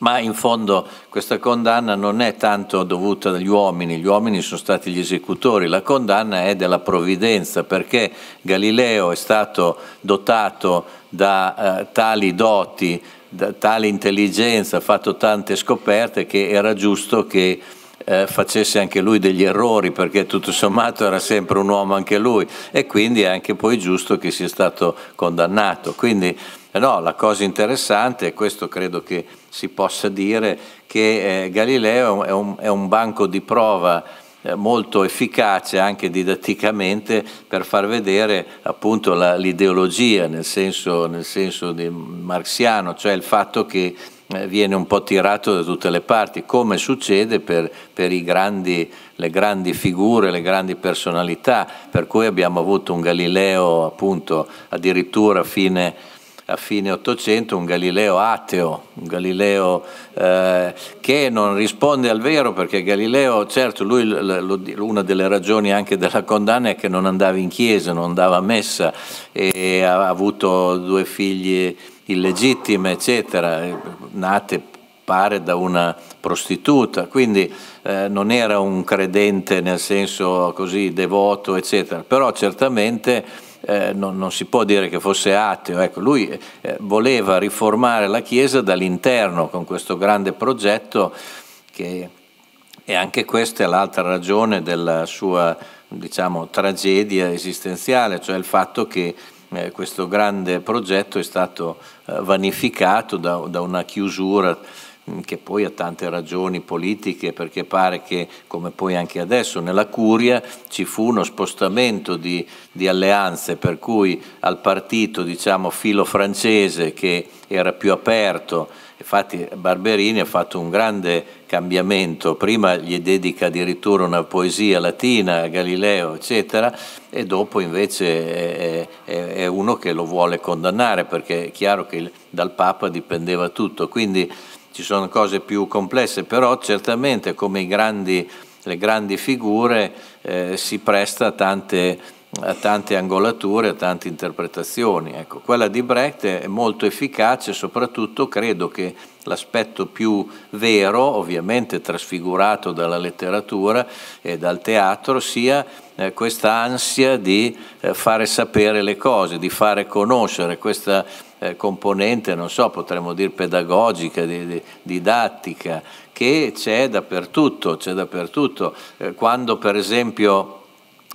ma in fondo questa condanna non è tanto dovuta dagli uomini, gli uomini sono stati gli esecutori, la condanna è della provvidenza perché Galileo è stato dotato da eh, tali doti, da tale intelligenza, ha fatto tante scoperte che era giusto che eh, facesse anche lui degli errori perché tutto sommato era sempre un uomo anche lui e quindi è anche poi giusto che sia stato condannato. Quindi, eh no, la cosa interessante, e questo credo che si possa dire, che eh, Galileo è un, è un, banco di prova eh, molto efficace anche didatticamente per far vedere appunto l'ideologia nel senso, nel senso marxiano, cioè il fatto che eh, viene un po' tirato da tutte le parti, come succede per, per grandi, le grandi figure, le grandi personalità, per cui abbiamo avuto un Galileo appunto addirittura fine a fine Ottocento un Galileo ateo, un Galileo eh, che non risponde al vero perché Galileo, certo, lui, lo, una delle ragioni anche della condanna è che non andava in chiesa, non andava a messa e ha avuto due figlie illegittime, eccetera, nate pare da una prostituta, quindi eh, non era un credente nel senso così devoto, eccetera, però certamente eh, non, non, si può dire che fosse ateo, ecco, lui eh, voleva riformare la Chiesa dall'interno con questo grande progetto che e anche questa è l'altra ragione della sua diciamo, tragedia esistenziale, cioè il fatto che eh, questo grande progetto è stato eh, vanificato da, da una chiusura Mm, che poi ha tante ragioni politiche, perché pare che, come poi anche adesso, nella Curia ci fu uno spostamento di, di alleanze, per cui al partito diciamo, filo francese che era più aperto, infatti Barberini ha fatto un grande cambiamento, prima gli dedica addirittura una poesia latina, a Galileo, eccetera, e dopo invece è, è, è uno che lo vuole condannare, perché è chiaro che dal Papa dipendeva tutto. Quindi ci sono cose più complesse, però certamente come i grandi, le grandi figure eh, si presta a tante, a tante, angolature, a tante interpretazioni. Ecco, quella di Brecht è molto efficace, soprattutto credo che l'aspetto più vero, ovviamente trasfigurato dalla letteratura e dal teatro, sia eh, questa ansia di eh, fare sapere le cose, di fare conoscere questa eh, componente, non so, potremmo dire pedagogica, di, di, didattica, che c'è dappertutto, c'è dappertutto. Eh, quando per esempio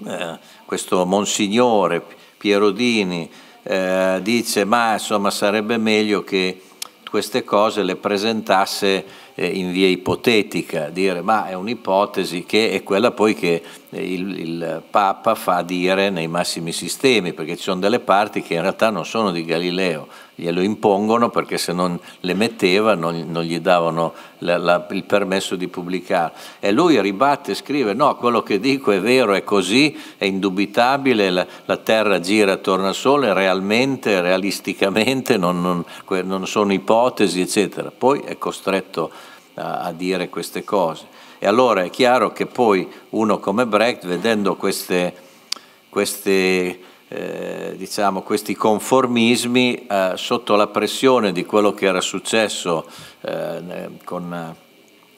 eh, questo monsignore Pierodini eh, dice ma insomma sarebbe meglio che queste cose le presentasse eh, in via ipotetica, dire ma è un'ipotesi che è quella poi che eh, il, il, Papa fa dire nei massimi sistemi, perché ci sono delle parti che in realtà non sono di Galileo, glielo impongono perché se non le metteva non, non gli davano la, la, il permesso di pubblicare. E lui ribatte e scrive no, quello che dico è vero, è così, è indubitabile, la, la Terra gira attorno al Sole, realmente, realisticamente, non, non, non sono ipotesi, eccetera. Poi è costretto a, a dire queste cose. E allora è chiaro che poi uno come Brecht, vedendo queste, queste eh, diciamo, questi conformismi eh, sotto la pressione di quello che era successo eh, con eh,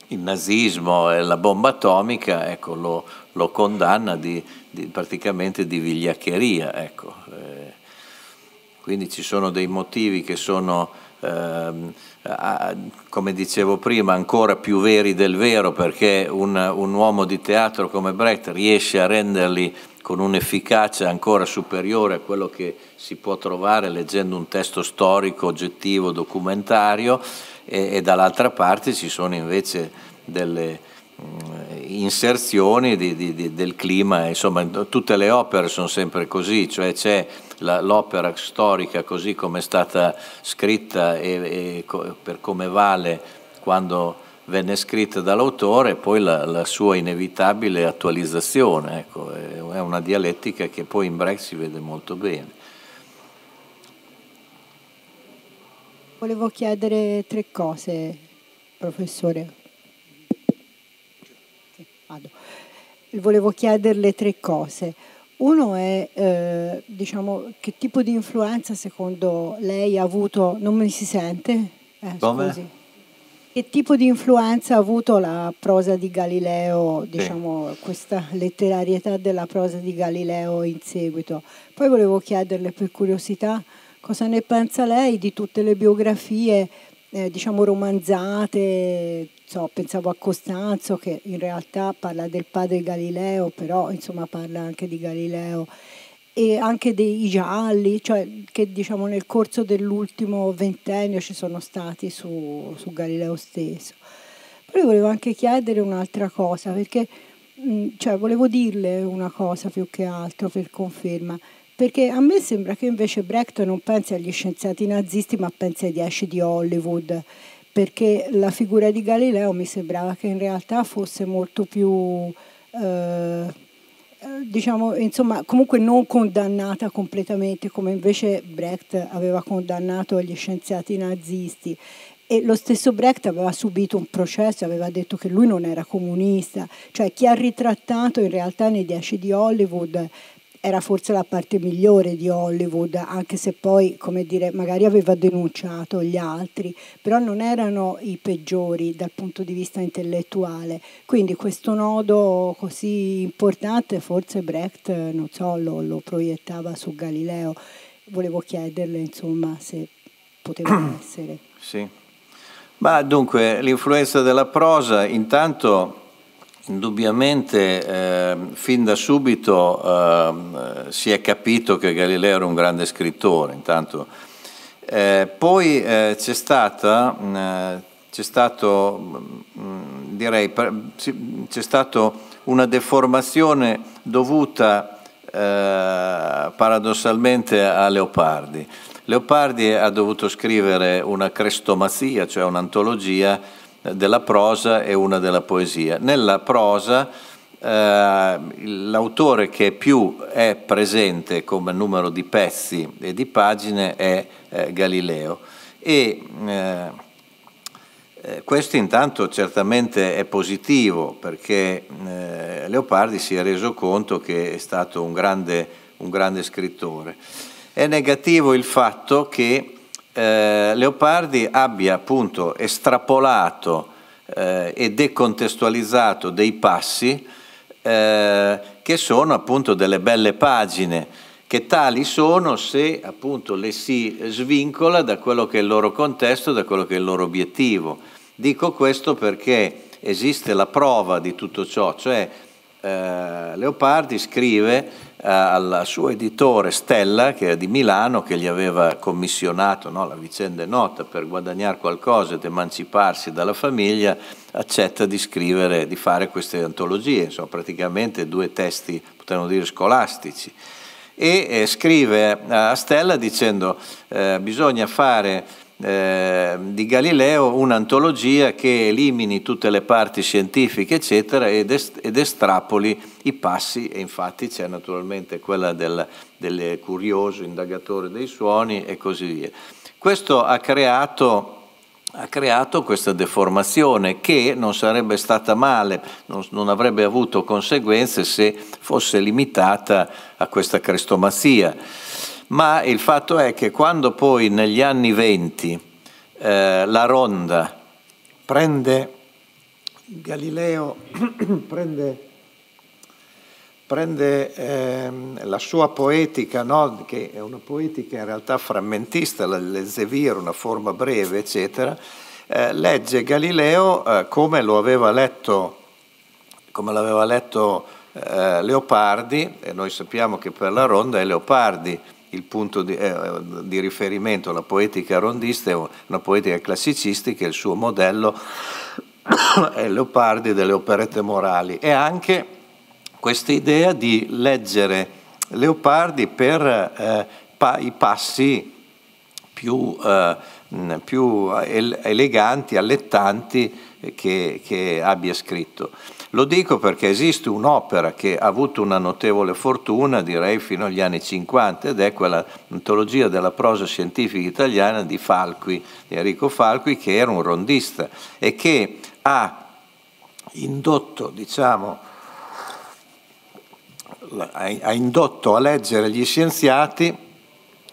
il nazismo e la bomba atomica, ecco, lo, lo, condanna di, di, praticamente di vigliaccheria. Ecco. Eh. quindi ci sono dei motivi che sono, ehm, a, come dicevo prima, ancora più veri del vero, perché un, un uomo di teatro come Brecht riesce a renderli con un'efficacia ancora superiore a quello che si può trovare leggendo un testo storico, oggettivo, documentario e, e dall'altra parte ci sono invece delle mh, mm, inserzioni di, di, di, del clima, insomma tutte le opere sono sempre così, cioè c'è l'opera storica così come è stata scritta e, e co, per come vale quando venne scritta dall'autore e poi la, la, sua inevitabile attualizzazione. Ecco, è una dialettica che poi in Brecht si vede molto bene. Volevo chiedere tre cose, professore. Volevo chiederle tre cose. Uno è eh, diciamo, che tipo di influenza secondo lei ha avuto, non mi si sente? Eh, Come? Che tipo di influenza ha avuto la prosa di Galileo, diciamo, sì. questa letterarietà della prosa di Galileo in seguito? Poi volevo chiederle per curiosità cosa ne pensa lei di tutte le biografie eh, diciamo romanzate, so, pensavo a Costanzo che in realtà parla del padre Galileo, però insomma parla anche di Galileo e anche dei gialli, cioè che diciamo nel corso dell'ultimo ventennio ci sono stati su, su Galileo stesso. Poi volevo anche chiedere un'altra cosa, perché cioè, volevo dirle una cosa più che altro per conferma, perché a me sembra che invece Brecht non pensi agli scienziati nazisti, ma pensi ai dieci di Hollywood, perché la figura di Galileo mi sembrava che in realtà fosse molto più... Eh, eh, diciamo, insomma, comunque non condannata completamente come invece Brecht aveva condannato gli scienziati nazisti. E lo stesso Brecht aveva subito un processo, aveva detto che lui non era comunista, cioè chi ha ritrattato in realtà nei Dieci di Hollywood era forse la parte migliore di Hollywood, anche se poi, come dire, magari aveva denunciato gli altri, però non erano i peggiori dal punto di vista intellettuale. Quindi questo nodo così importante forse Brecht, non so, lo, lo proiettava su Galileo. Volevo chiederle, insomma, se poteva essere. Sì. Ma dunque, l'influenza della prosa, intanto Indubbiamente eh, fin da subito eh, si è capito che Galileo era un grande scrittore, intanto. Eh, poi eh, c'è stata, mm, eh, c'è stato, mm, mm, direi, c'è stata una deformazione dovuta eh, paradossalmente a Leopardi. Leopardi ha dovuto scrivere una crestomazia, cioè un'antologia, della prosa e una della poesia. Nella prosa eh, l'autore che più è presente come numero di pezzi e di pagine è eh, Galileo e eh, eh questo intanto certamente è positivo perché eh, Leopardi si è reso conto che è stato un grande, un grande scrittore. È negativo il fatto che eh, Leopardi abbia appunto estrapolato eh, e decontestualizzato dei passi eh, che sono appunto delle belle pagine, che tali sono se appunto le si svincola da quello che è il loro contesto, da quello che è il loro obiettivo. Dico questo perché esiste la prova di tutto ciò, cioè eh, Leopardi scrive eh, al suo editore Stella, che era di Milano, che gli aveva commissionato, no, la vicenda è nota, per guadagnare qualcosa ed emanciparsi dalla famiglia, accetta di scrivere, di fare queste antologie, insomma praticamente due testi, potremmo dire, scolastici e eh, scrive a Stella dicendo eh, bisogna fare eh, di Galileo un'antologia che elimini tutte le parti scientifiche, eccetera, ed, est ed estrapoli i passi, e infatti c'è naturalmente quella del, del curioso indagatore dei suoni e così via. Questo ha creato ha creato questa deformazione che non sarebbe stata male, non, non, avrebbe avuto conseguenze se fosse limitata a questa crestomazia ma il fatto è che quando poi negli anni 20 eh, la ronda prende Galileo, prende, prende eh, la sua poetica, no? che è una poetica in realtà frammentista, l'Elzevir, una forma breve, eccetera, eh, legge Galileo eh, come lo aveva letto, come l'aveva letto eh, Leopardi, e noi sappiamo che per la ronda è Leopardi il punto di, eh, di riferimento alla poetica rondista è una poetica classicistica, il suo modello è Leopardi delle operette morali e anche questa idea di leggere Leopardi per eh, pa i passi più, eh, più eleganti, allettanti eh, che, che abbia scritto. Lo dico perché esiste un'opera che ha avuto una notevole fortuna, direi fino agli anni 50, ed è quella antologia della prosa scientifica italiana di Falqui, di Enrico Falqui, che era un rondista e che ha indotto, diciamo, ha indotto a leggere gli scienziati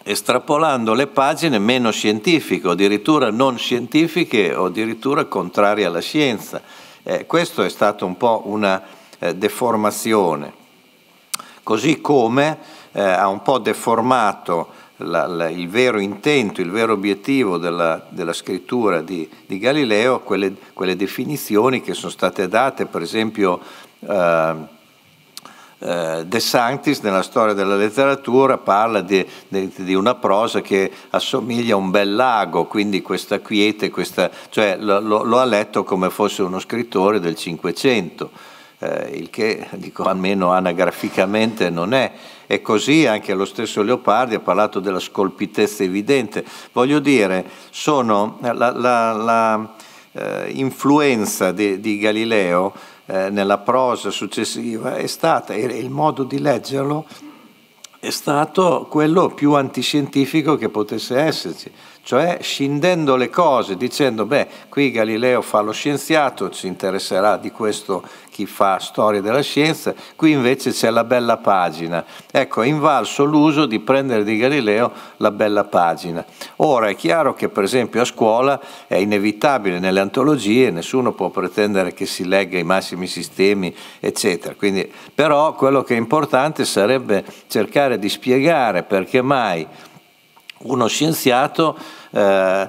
estrapolando le pagine meno scientifiche, addirittura non scientifiche o addirittura contrarie alla scienza. Eh, questo è stato un po' una eh, deformazione, così come eh, ha un po' deformato la, la, il vero intento, il vero obiettivo della, della scrittura di, di Galileo, quelle, quelle, definizioni che sono state date, per esempio ehm, eh, De Sanctis nella storia della letteratura parla di, di, di, una prosa che assomiglia a un bel lago, quindi questa quiete, questa, cioè lo, lo, lo, ha letto come fosse uno scrittore del Cinquecento, eh, il che dico, almeno anagraficamente non è. E così anche lo stesso Leopardi ha parlato della scolpitezza evidente. Voglio dire, sono la, la, la eh, influenza di, di Galileo eh, nella prosa successiva è stata, il modo di leggerlo è stato quello più antiscientifico che potesse esserci, cioè scindendo le cose, dicendo beh, qui Galileo fa lo scienziato, ci interesserà di questo chi fa storia della scienza, qui invece c'è la bella pagina. Ecco, è invalso l'uso di prendere di Galileo la bella pagina. Ora è chiaro che per esempio a scuola è inevitabile nelle antologie, nessuno può pretendere che si legga i massimi sistemi, eccetera. Quindi, però quello che è importante sarebbe cercare di spiegare perché mai uno scienziato eh,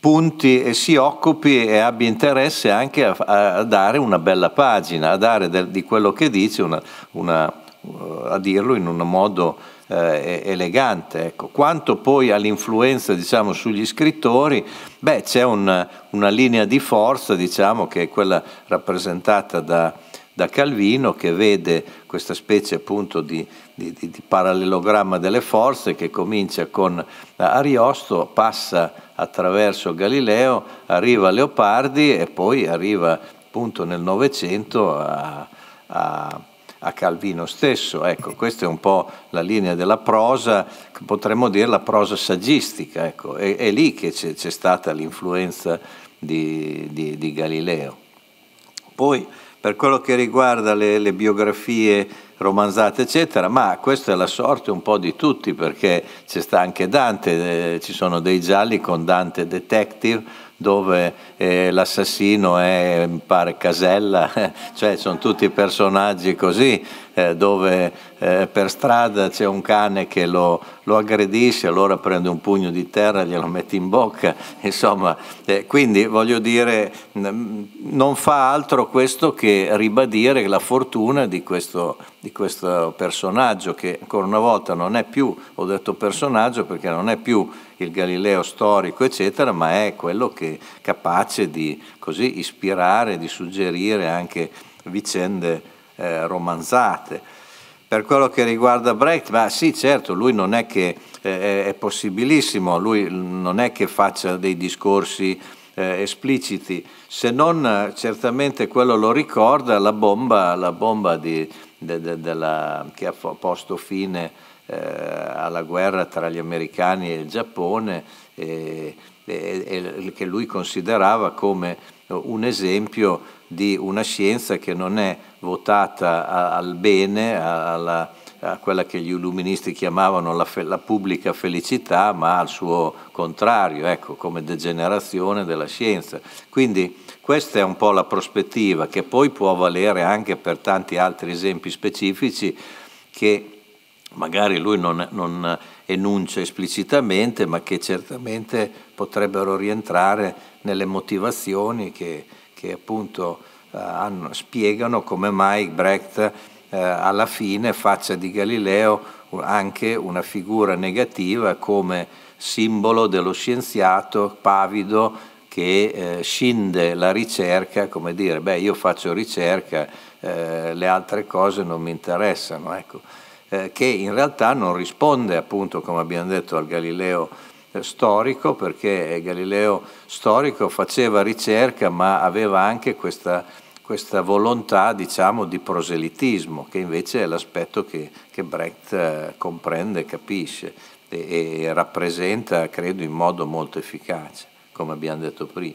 punti e si occupi e abbia interesse anche a, a dare una bella pagina, a dare del, di quello che dice, una, una, eh, a dirlo in un modo eh, elegante. Ecco. Quanto poi all'influenza diciamo, sugli scrittori, beh, c'è un, una linea di forza diciamo, che è quella rappresentata da, da Calvino che vede questa specie appunto di, di, di parallelogramma delle forze che comincia con Ariosto, passa a attraverso Galileo, arriva a Leopardi e poi arriva appunto nel Novecento a, a, Calvino stesso. Ecco, questa è un po' la linea della prosa, potremmo dire la prosa saggistica, ecco. è, è lì che c'è, stata l'influenza di, di, di Galileo. Poi per quello che riguarda le, le biografie romanzate, eccetera, ma questa è la sorte un po' di tutti, perché c'è sta anche Dante, eh, ci sono dei gialli con Dante Detective, dove eh, l'assassino è, pare, Casella, cioè sono tutti personaggi così, eh, dove eh, per strada c'è un cane che lo, lo, aggredisce, allora prende un pugno di terra e glielo mette in bocca, insomma, eh, quindi voglio dire, non fa altro questo che ribadire la fortuna di questo di questo personaggio che ancora una volta non è più, ho detto personaggio perché non è più il Galileo storico eccetera, ma è quello che è capace di così ispirare, di suggerire anche vicende eh, romanzate. Per quello che riguarda Brecht, ma sì certo, lui non è che eh, è possibilissimo, lui non è che faccia dei discorsi eh, espliciti, se non eh, certamente quello lo ricorda la bomba, la bomba di, de, de, della, che ha posto fine eh, alla guerra tra gli americani e il Giappone e, e, e che lui considerava come un esempio di una scienza che non è votata a, al bene, alla, a quella che gli illuministi chiamavano la, fe, la, pubblica felicità, ma al suo contrario, ecco, come degenerazione della scienza. Quindi questa è un po' la prospettiva che poi può valere anche per tanti altri esempi specifici che magari lui non, non enuncia esplicitamente, ma che certamente potrebbero rientrare nelle motivazioni che, che appunto eh, hanno, spiegano come mai Brecht eh, alla fine faccia di Galileo anche una figura negativa come simbolo dello scienziato pavido che eh, scinde la ricerca, come dire, beh io faccio ricerca, eh, le altre cose non mi interessano, ecco. eh, che in realtà non risponde appunto, come abbiamo detto, al Galileo eh, storico, perché eh, Galileo storico faceva ricerca ma aveva anche questa, questa volontà diciamo, di proselitismo, che invece è l'aspetto che, che Brecht eh, comprende, capisce e, e rappresenta, credo, in modo molto efficace come abbiamo detto prima.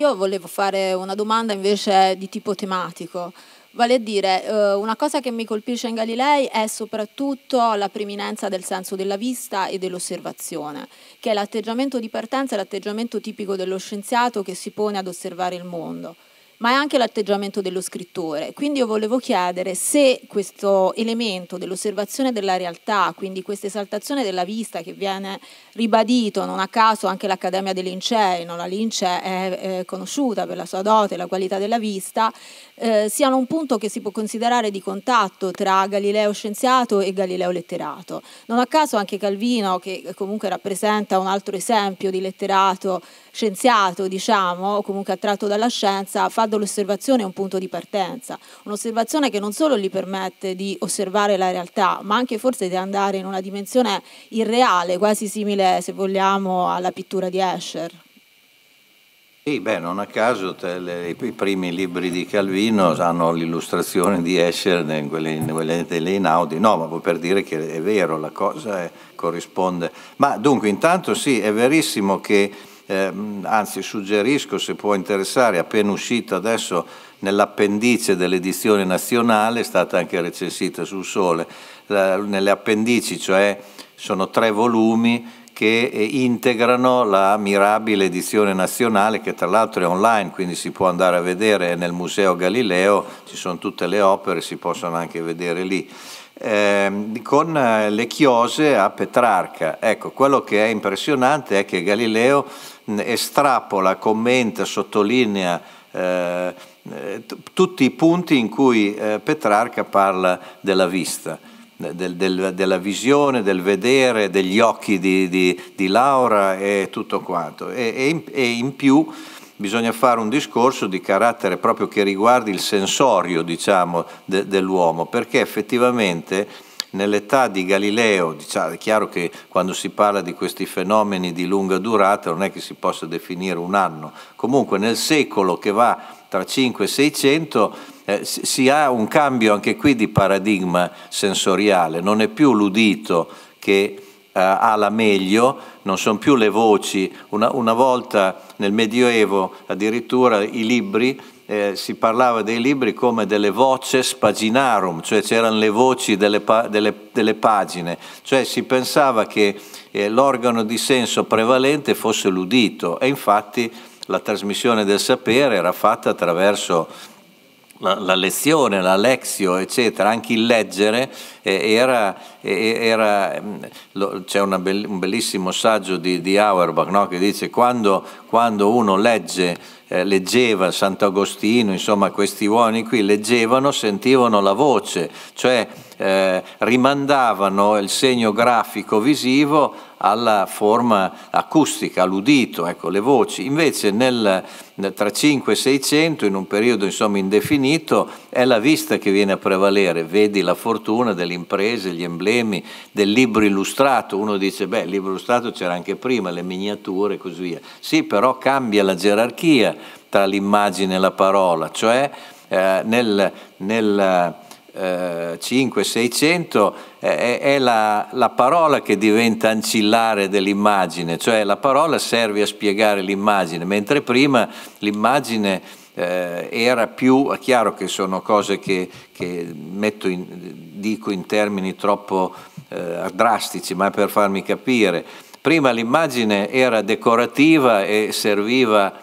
Io volevo fare una domanda invece di tipo tematico. Vale a dire, eh, una cosa che mi colpisce in Galilei è soprattutto la preminenza del senso della vista e dell'osservazione, che è l'atteggiamento di partenza, e l'atteggiamento tipico dello scienziato che si pone ad osservare il mondo ma è anche l'atteggiamento dello scrittore. Quindi io volevo chiedere se questo elemento dell'osservazione della realtà, quindi questa esaltazione della vista che viene ribadito non a caso anche l'Accademia dei Lincei, no? la Lince è eh, conosciuta per la sua dote, la qualità della vista, eh, siano un punto che si può considerare di contatto tra Galileo scienziato e Galileo letterato. Non a caso anche Calvino, che comunque rappresenta un altro esempio di letterato, scienziato, diciamo, comunque attratto dalla scienza, fa dell'osservazione un punto di partenza, un'osservazione che non solo gli permette di osservare la realtà, ma anche forse di andare in una dimensione irreale, quasi simile, se vogliamo, alla pittura di Escher. Sì, beh, non a caso te, le, i primi libri di Calvino hanno l'illustrazione di Escher in quelle, in quelle delle Inaudi, no, ma vuol per dire che è vero, la cosa è, corrisponde. Ma dunque, intanto sì, è verissimo che eh, anzi suggerisco se può interessare, appena uscita adesso nell'appendice dell'edizione nazionale, è stata anche recensita sul Sole, eh, nelle appendici, cioè sono tre volumi che eh, integrano la mirabile edizione nazionale che tra l'altro è online, quindi si può andare a vedere nel Museo Galileo, ci sono tutte le opere, si possono anche vedere lì. Ehm, eh, con le chiose a Petrarca. Ecco, quello che è impressionante è che Galileo estrapola, commenta, sottolinea eh, tutti i punti in cui eh, Petrarca parla della vista. Del, del, della visione, del vedere, degli occhi di, di, di Laura e tutto quanto. E, e, in, e, in, più bisogna fare un discorso di carattere proprio che riguardi il sensorio, diciamo, de, dell'uomo, perché effettivamente Nell'età di Galileo, diciamo, è chiaro che quando si parla di questi fenomeni di lunga durata non è che si possa definire un anno, comunque nel secolo che va tra 5 e 600 eh, si ha un cambio anche qui di paradigma sensoriale, non è più l'udito che eh, ha la meglio, non sono più le voci. Una, una volta nel Medioevo addirittura i libri eh, si parlava dei libri come delle voces spaginarum, cioè c'erano le voci delle, pa delle, delle, pagine, cioè si pensava che eh, l'organo di senso prevalente fosse l'udito e infatti la trasmissione del sapere era fatta attraverso la, la lezione, la lezio, eccetera, anche il leggere eh, era era, mm, c'è be- un bellissimo saggio di, di Auerbach no? che dice quando, quando uno legge, eh, leggeva Sant'Agostino, insomma questi uomini qui leggevano, sentivano la voce, cioè eh, rimandavano il segno grafico visivo alla forma acustica, all'udito, ecco, le voci. Invece nel, nel, tra 5 e 600, in un periodo insomma, indefinito, è la vista che viene a prevalere, vedi la fortuna delle imprese, gli emblemi, problemi del libro illustrato, uno dice, beh, il libro illustrato c'era anche prima, le miniature e così via. Sì, però cambia la gerarchia tra l'immagine e la parola, cioè eh, nel, nel eh, 5-600 eh, è la, la, parola che diventa ancillare dell'immagine, cioè la parola serve a spiegare l'immagine, mentre prima l'immagine eh, era più, è chiaro che sono cose che, che in, dico in termini troppo eh, drastici, ma per farmi capire, prima l'immagine era decorativa e serviva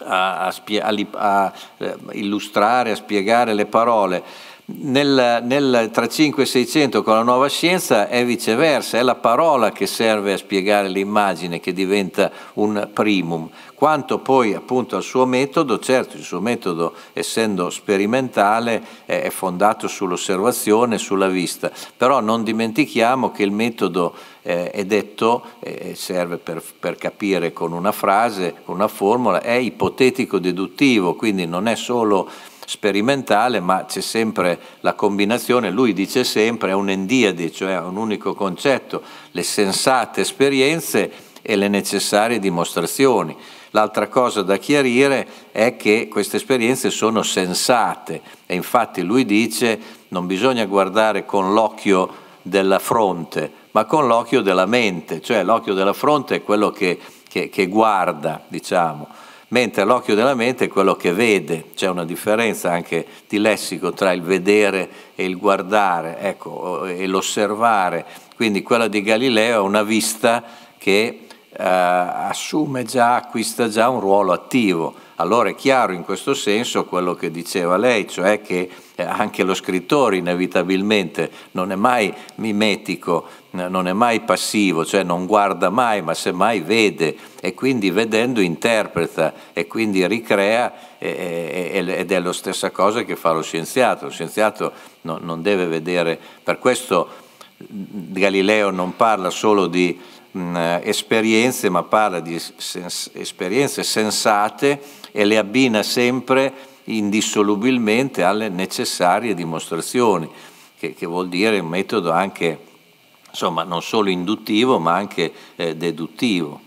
a, a, a, a eh, illustrare, a spiegare le parole nel, nel 600 con la nuova scienza è viceversa, è la parola che serve a spiegare l'immagine che diventa un primum. Quanto poi appunto al suo metodo, certo il suo metodo essendo sperimentale è fondato sull'osservazione, sulla vista, però non dimentichiamo che il metodo eh, è detto, eh, serve per, per, capire con una frase, con una formula, è ipotetico deduttivo, quindi non è solo sperimentale, ma c'è sempre la combinazione, lui dice sempre, è un endiadi, cioè un unico concetto, le sensate esperienze e le necessarie dimostrazioni. L'altra cosa da chiarire è che queste esperienze sono sensate e infatti lui dice non bisogna guardare con l'occhio della fronte, ma con l'occhio della mente, cioè l'occhio della fronte è quello che, che, che guarda, diciamo mentre l'occhio della mente è quello che vede, c'è una differenza anche di lessico tra il vedere e il guardare, ecco, e l'osservare. Quindi quella di Galileo è una vista che eh, assume già, acquista già un ruolo attivo. Allora è chiaro in questo senso quello che diceva lei, cioè che eh, anche lo scrittore inevitabilmente non è mai mimetico, non è mai passivo, cioè non guarda mai, ma semmai vede e quindi vedendo interpreta e quindi ricrea ed è la stessa cosa che fa lo scienziato. Lo scienziato non deve vedere, per questo Galileo non parla solo di esperienze, ma parla di sens esperienze sensate e le abbina sempre indissolubilmente alle necessarie dimostrazioni, che, che vuol dire un metodo anche insomma non solo induttivo ma anche eh, deduttivo.